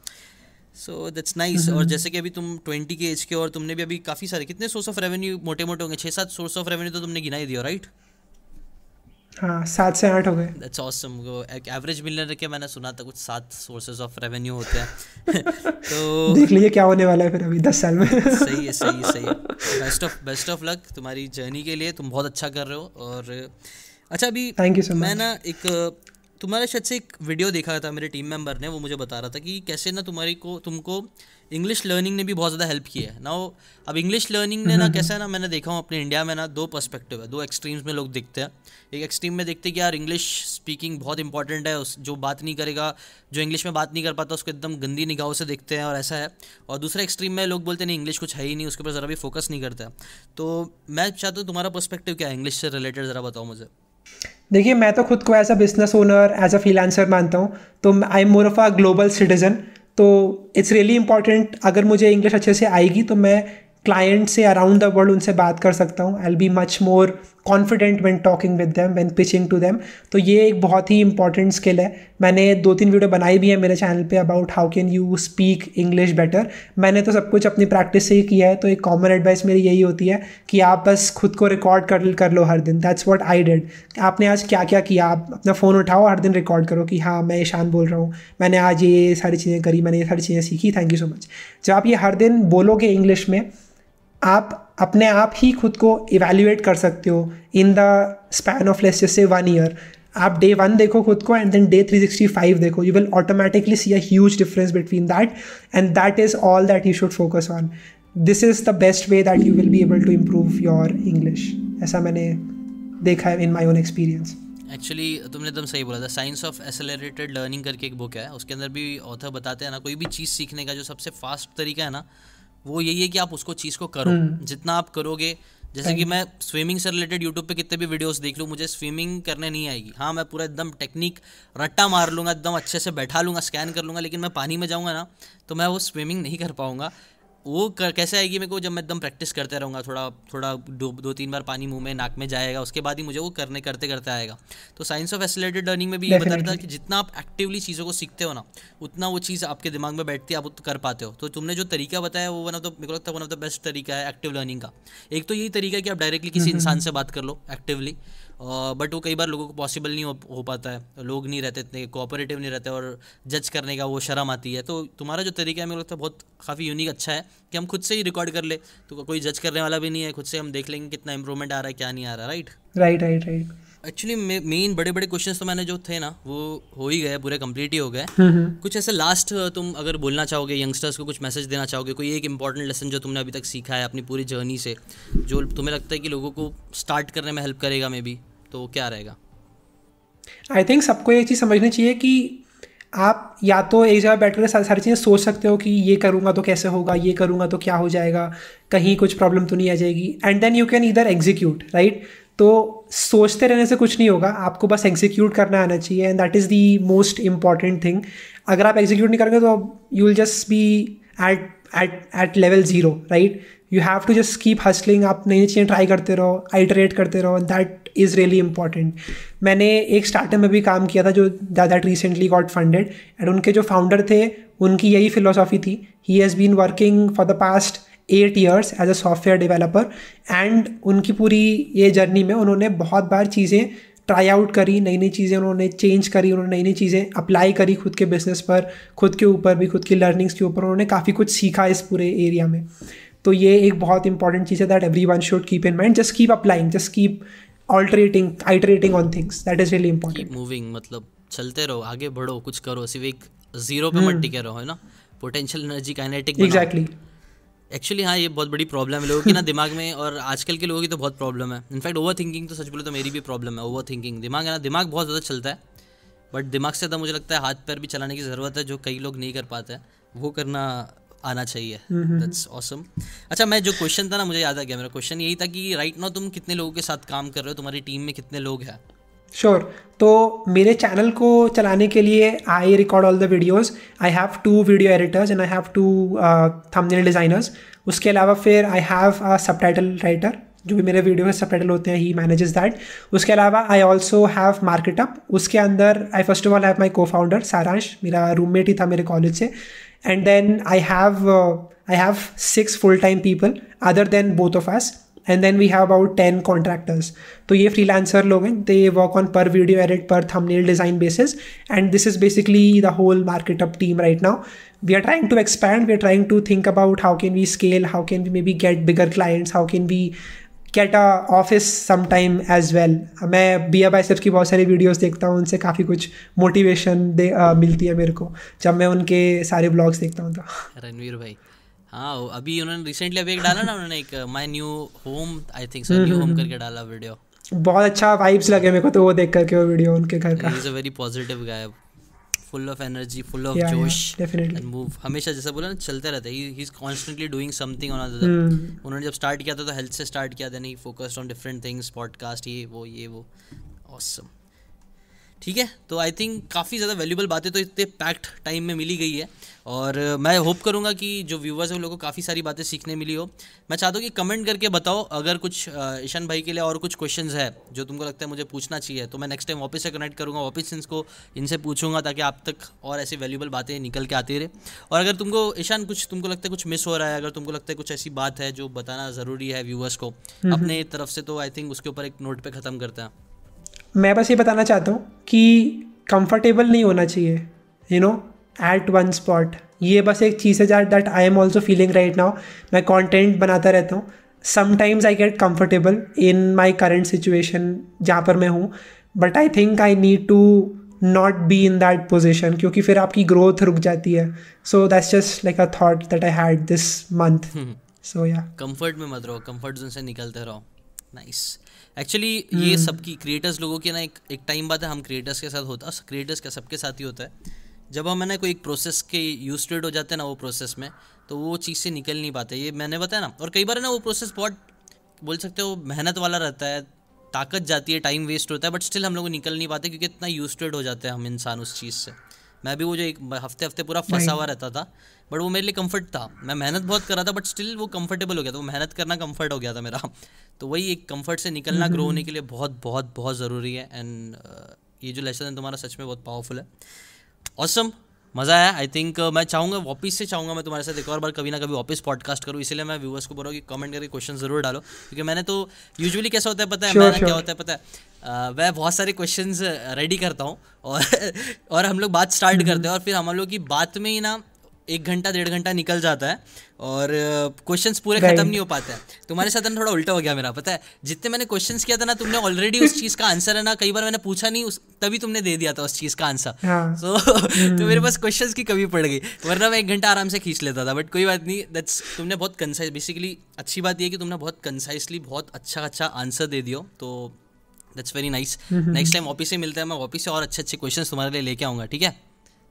सो दैट्स नाइस और जैसे कि अभी तुम ट्वेंटी के एज के और तुमने भी अभी काफ़ी सारे कितने सोर्स ऑफ रेवेन्यू मोटे मोटे होंगे छः सात सोर्स ऑफ रेवेन्यू तो तुमने गिना ही दिया राइट right? हाँ, सात से आठ हो गए दैट्स ऑसम एवरेज मिलियनर के मैंने सुना था कुछ सात सोर्सेज ऑफ रेवेन्यू होते हैं तो देख लीजिए क्या होने वाला है फिर अभी दस साल में सही है सही है, सही best of best of luck तुम्हारी जर्नी के लिए तुम बहुत अच्छा कर रहे हो और अच्छा अभी थैंक यू सो मच मैं ना एक तुम्हारे शायद से एक वीडियो देखा था मेरे टीम मेंबर ने वो मुझे बता रहा था कि कैसे ना तुम्हारी को तुमको इंग्लिश लर्निंग ने भी बहुत ज़्यादा हेल्प किया है ना अब इंग्लिश लर्निंग ने ना हम्म, हम्म, कैसा हम्म। ना मैंने देखा हूँ अपने इंडिया में ना दो पर्सपेक्टिव है दो एक्सट्रीम्स में लोग देखते हैं एक एक्सट्रीम में देखते हैं कि यार इंग्लिश स्पीकिंग बहुत इंपॉर्टेंट है उस जो बात नहीं करेगा जो इंग्लिश में बात नहीं कर पाता उसको एकदम गंदी निगाहों से देखते हैं और ऐसा है और दूसरे एक्सट्रीम में लोग बोलते नहीं इंग्लिश कुछ है ही नहीं उसके ऊपर ज़रा भी फोकस नहीं करता तो मैं चाहता हूँ तुम्हारा पर्सपेक्टिव क्या है इंग्लिश से रिलेटेड ज़रा बताओ मुझे देखिए मैं तो खुद को as a business owner as a freelancer मानता हूँ तो I am more of a global citizen तो इट्स रियली इंपॉर्टेंट अगर मुझे इंग्लिश अच्छे से आएगी तो मैं क्लाइंट से अराउंड द वर्ल्ड उनसे बात कर सकता हूँ I'll be much more confident when talking with them when pitching to them तो ये एक बहुत ही इंपॉर्टेंट स्किल है मैंने दो तीन वीडियो बनाई भी है मेरे चैनल पे about how can you speak English better मैंने तो सब कुछ अपनी प्रैक्टिस से ही किया है तो एक कॉमन एडवाइस मेरी यही होती है कि आप बस खुद को रिकॉर्ड कर कर लो हर दिन दैट्स वॉट आई डिड आपने आज क्या क्या किया आप अपना फ़ोन उठाओ हर दिन रिकॉर्ड करो कि हाँ मैं ईशान बोल रहा हूँ मैंने आज ये सारी चीज़ें करी मैंने ये सारी चीज़ें सीखी थैंक यू सो मच जब आप ये हर दिन बोलोगे इंग्लिश में आप अपने आप ही खुद को इवेल्यूएट कर सकते हो in the span of less से वन ईयर आप डे वन देखो खुद को एंड देन डे फाइव देखो you will automatically see a huge difference between that and that is all that you should focus on this is the best way that you will be able to improve your English ऐसा मैंने देखा है in my own experience actually तुमने एकदम सही बोला था science of accelerated learning करके एक बुक है उसके अंदर भी ऑथर बताते हैं ना कोई भी चीज़ सीखने का जो सबसे फास्ट तरीका है ना वो यही है कि आप उसको चीज़ को करो हम्म। जितना आप करोगे जैसे कि मैं स्विमिंग से रिलेटेड यूट्यूब पे कितने भी वीडियोस देख लूँ मुझे स्विमिंग करने नहीं आएगी हाँ मैं पूरा एकदम टेक्निक रट्टा मार लूँगा एकदम अच्छे से बैठा लूँगा स्कैन कर लूँगा लेकिन मैं पानी में जाऊँगा ना तो मैं वो स्विमिंग नहीं कर पाऊँगा वो कर, कैसे आएगी मेरे को जब मैं एकदम प्रैक्टिस करते रहूँगा थोड़ा थोड़ा दो दो तीन बार पानी मुंह में नाक में जाएगा उसके बाद ही मुझे वो करने करते करते आएगा तो साइंस ऑफ एसिलेटेड लर्निंग में भी ये बता था कि जितना आप एक्टिवली चीज़ों को सीखते हो ना उतना वो चीज़ आपके दिमाग में बैठती है आप कर पाते हो तो तुमने जो तरीका बताया वो वन ऑफ द मेरे को लगता है वन ऑफ द बेस्ट तरीका है एक्टिव लर्निंग का एक तो यही तरीका है कि आप डायरेक्टली किसी हम्म, हम्म, इंसान हम्म। से बात कर लो एक्टिवली बट वो कई बार लोगों को पॉसिबल नहीं हो, हो पाता है लोग नहीं रहते इतने कोऑपरेटिव नहीं रहते और जज करने का वो शर्म आती है तो तुम्हारा जो तरीका है मेरे लगता है बहुत काफ़ी यूनिक अच्छा है कि हम खुद से ही रिकॉर्ड कर ले तो कोई जज करने वाला भी नहीं है खुद से हम देख लेंगे कितना इंप्रूवमेंट आ रहा है क्या नहीं आ रहा right right right right actually main बड़े बड़े क्वेश्चन तो मैंने जो थे ना वो हो ही गए पूरे कम्प्लीट ही हो गए हम्म, हम्म। कुछ ऐसे लास्ट तुम अगर बोलना चाहोगे यंगस्टर्स को कुछ मैसेज देना चाहोगे कोई एक इंपॉर्टेंट लेसन जो तुमने अभी तक सीखा है अपनी पूरी जर्नी से जो तुम्हें लगता है कि लोगों को स्टार्ट करने में हेल्प करेगा मे बी तो क्या रहेगा आई थिंक सबको ये चीज़ समझनी चाहिए कि आप या तो एक जगह बैठ कर सारी चीज़ें सोच सकते हो कि ये करूँगा तो कैसे होगा ये करूँगा तो क्या हो जाएगा कहीं कुछ प्रॉब्लम तो नहीं आ जाएगी एंड देन यू कैन इधर एग्जीक्यूट राइट तो सोचते रहने से कुछ नहीं होगा आपको बस एग्जीक्यूट करना आना चाहिए and that is the most important thing अगर आप एग्जीक्यूट नहीं करेंगे तो you will just be at at at level zero right you have to just keep hustling आप नई चीज़ें ट्राई करते रहो आइटरेट करते रहो दैट इज़ रियली इंपॉर्टेंट मैंने एक स्टार्टअप में भी काम किया था जो that recently got funded and उनके जो फाउंडर थे उनकी यही फिलोसॉफी थी he has been working for the past eight years as a software developer and उनकी पूरी ये जर्नी में उन्होंने बहुत बार चीज़ें ट्राई आउट करी नई नई चीज़ें उन्होंने चेंज करी उन्होंने नई नई चीज़ें अप्लाई करी खुद के बिजनेस पर खुद के ऊपर भी खुद की लर्निंग्स के ऊपर उन्होंने काफ़ी कुछ सीखा इस पूरे एरिया में तो ये एक बहुत इंपॉर्टेंट चीज़ है that every one should keep in mind just keep applying just keep alternating iterating on things that is really important moving मतलब चलते रहो आगे बढ़ो कुछ करो सिर्फ एक जीरो पे मत हम्म। टिके रहो है ना potential energy kinetic exactly exactly. Actually हाँ ये बहुत बड़ी प्रॉब्लम है लोगों की ना दिमाग में और आजकल के लोगों की तो बहुत प्रॉब्लम है इनफैक्ट ओवर थिंकिंग तो सच बोले तो मेरी भी प्रॉब्लम है ओवर थिंकिंग दिमाग है ना दिमाग बहुत ज़्यादा चलता है बट दिमाग से ज़्यादा मुझे लगता है हाथ पैर भी चलाने की ज़रूरत है जो कई लोग नहीं कर पाते हैं वो करना आना चाहिए दैट्स ऑसम awesome. अच्छा मैं जो क्वेश्चन था ना मुझे याद आ गया मेरा क्वेश्चन यही था कि राइट right नाउ तुम कितने लोगों के साथ काम कर रहे हो तुम्हारी टीम में कितने लोग हैं श्योर तो मेरे चैनल को चलाने के लिए I record all the videos I have two video editors and I have two thumbnail designers उसके अलावा फिर आई हैव अ सब टाइटल राइटर जो भी मेरे वीडियो में सब टाइटल होते हैं ही मैनेजेस दैट उसके अलावा I also have market up उसके अंदर I first of all have my cofounder सारांश मेरा रूममेट ही था मेरे कॉलेज से and then I have I have six full time people other than both of us and then we have about ten contractors तो ये freelancer लोग हैं they work on per video edit per thumbnail design basis and this is basically the whole market up team right now we are trying to expand we are trying to think about how can we scale how can we may may get bigger clients how can we get a office sometime as well मैं बी एफ आई की बहुत सारी videos देखता हूँ उनसे काफ़ी कुछ मोटिवेशन दे uh, मिलती है मेरे को जब मैं उनके सारे ब्लॉग्स देखता हूँ तो रणवीर भाई हाँ अभी उन्होंने रिसेंटली अभी एक डाला ना उन्होंने एक my new home I think so new home करके डाला वीडियो बहुत अच्छा वाइब्स लगे मेरे को तो वो देख करके वो वीडियो उनके घर का is a very positive guy full of energy full of जोश एंड मूव हमेशा जैसा बोला ना चलते रहते he he is constantly doing something on other उन्होंने जब स्टार्ट किया था तो हेल्थ से स्टार्ट किया then he focused on different things podcast ये वो ये वो ऑसम ठीक है तो आई थिंक काफ़ी ज़्यादा वैल्यूबल बातें तो इतने पैक्ड टाइम में मिली गई है और मैं होप करूँगा कि जो व्यूवर्स हैं उन लोगों को काफ़ी सारी बातें सीखने मिली हो मैं चाहता हूँ कि कमेंट करके बताओ अगर कुछ ईशान भाई के लिए और कुछ क्वेश्चंस है जो तुमको लगता है मुझे पूछना चाहिए तो मैं नेक्स्ट टाइम वापस से कनेक्ट करूँगा वापस इनको इनसे पूछूंगा ताकि आप तक और ऐसी वैल्यूबल बातें निकल के आती रहे और अगर तुमको ईशान कुछ तुमको लगता है कुछ मिस हो रहा है अगर तुमको लगता है कुछ ऐसी बात है जो बताना ज़रूरी है व्यूवर्स को हम्म, हम्म। अपने तरफ से तो आई थिंक उसके ऊपर एक नोट पर ख़त्म करते हैं मैं बस ये बताना चाहता हूँ कि कंफर्टेबल नहीं होना चाहिए you know at one spot ये बस एक चीज़ है that that I am also feeling right now मैं कॉन्टेंट बनाता रहता हूँ sometimes I get comfortable in my current situation जहाँ पर मैं हूँ but I think I need to not be in that position क्योंकि फिर आपकी ग्रोथ रुक जाती है so that's just like a thought that I had this month so या कम्फर्ट में मत रहो कम्फर्ट जोन से निकलते रहो नाइस nice. एक्चुअली ये हम्म। सबकी क्रिएटर्स लोगों की ना एक एक टाइम बाद हम क्रिएटर्स के साथ होता है क्रिएटर्स का सबके साथ ही होता है जब हम है ना कोई एक प्रोसेस के यूज हो जाते हैं ना वो प्रोसेस में तो वो चीज़ से निकल नहीं पाते ये मैंने बताया ना और कई बार ना वो प्रोसेस बहुत बोल सकते हो मेहनत वाला रहता है ताकत जाती है टाइम वेस्ट होता है बट स्टिल हम लोग निकल नहीं पाते क्योंकि इतना यूज हो जाते हैं हम इंसान उस चीज़ से मैं भी वो जो एक हफ्ते हफ्ते पूरा फंसा हुआ रहता था बट वो मेरे लिए कंफर्ट था मैं मेहनत बहुत कर रहा था बट स्टिल वो कंफर्टेबल हो गया था वो मेहनत करना कंफर्ट हो गया था मेरा तो वही एक कंफर्ट से निकलना ग्रो mm-hmm. होने के लिए बहुत बहुत बहुत ज़रूरी है एंड uh, ये जो लेसन है तुम्हारा सच में बहुत पावरफुल है ऑसम awesome. मज़ा आया आई थिंक मैं चाहूँगा वापस से चाहूँगा मैं तुम्हारे साथ एक और बार कभी ना कभी वापस पॉडकास्ट करूँ इसलिए मैं व्यूवर्स को बोल रहा हूँ कि कमेंट करके क्वेश्चन जरूर डालो क्योंकि मैंने तो यूजुअली कैसा होता है पता है मेरा मैंने क्या होता है पता है Uh, मैं बहुत सारे क्वेश्चन रेडी uh, करता हूँ और और हम लोग बात स्टार्ट mm-hmm. करते हैं और फिर हम लोग की बात में ही ना एक घंटा डेढ़ घंटा निकल जाता है और क्वेश्चंस पूरे खत्म नहीं हो पाते हैं तुम्हारे साथ ना थोड़ा उल्टा हो गया मेरा पता है जितने मैंने क्वेश्चंस किया था ना तुमने ऑलरेडी उस चीज़ का आंसर है ना कई बार मैंने पूछा नहीं उस तभी तुमने दे दिया था उस चीज़ का आंसर सो हाँ। तो मेरे पास क्वेश्चन की कमी पड़ गई वरना मैं एक घंटा आराम से खींच लेता था बट कोई बात नहीं दैट्स तुमने बहुत कंसाइज बेसिकली अच्छी बात यह कि तुमने बहुत कंसाइसली बहुत अच्छा अच्छा आंसर दे दियो तो that's very nice next time office से मिलता है मैं वापिस से और अच्छे अच्छे क्वेश्चन तुम्हारे लिए लेके आऊँगा ठीक है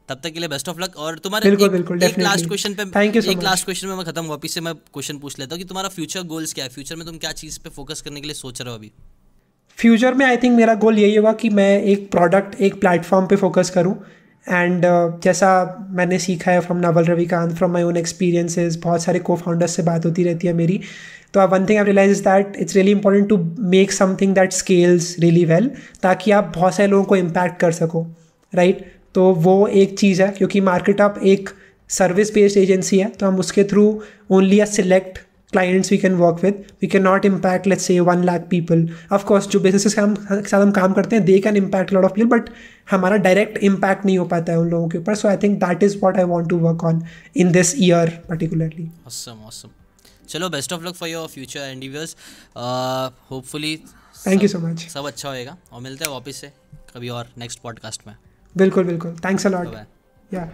तब तक के लिए बेस्ट ऑफ लक और तुम्हारे बिल्कुल, एक, बिल्कुल, एक लास्ट क्वेश्चन पे थैंक यू एक लास्ट क्वेश्चन में मैं खत्म वापस से मैं क्वेश्चन पूछ लेता हूँ कि तुम्हारा फ्यूचर गोल्स क्या है फ्यूचर में तुम क्या चीज़ पे फोकस करने के लिए सोच रहे हो अभी फ्यूचर में आई थिंक मेरा गोल यही होगा कि मैं एक प्रोडक्ट एक प्लेटफॉर्म पे फोकस करूँ एंड uh, जैसा मैंने सीखा है from Naval Ravikant from my own experiences बहुत सारे को फाउंडर्स से बात होती रहती है मेरी तो one thing I realise that it's really important to make something that scales really well ताकि आप बहुत सारे लोगों को इम्पैक्ट कर सको राइट right? तो वो एक चीज़ है क्योंकि मार्केट आप एक सर्विस बेस्ड एजेंसी है तो हम उसके through only a select clients we can work with we can not impact let's say one lakh people of course जो बिजनेस हम साथ हम काम करते हैं they can impact lot of people but हमारा डायरेक्ट इम्पैक्ट नहीं हो पाता है उन लोगों के ऊपर so I think that is what I want to work on in this year particularly चलो best of luck for your future and hopefully thank you so much सब अच्छा होएगा और मिलते हैं वापस से कभी और नेक्स्ट पॉडकास्ट में बिल्कुल बिल्कुल थैंक्स अ लॉट या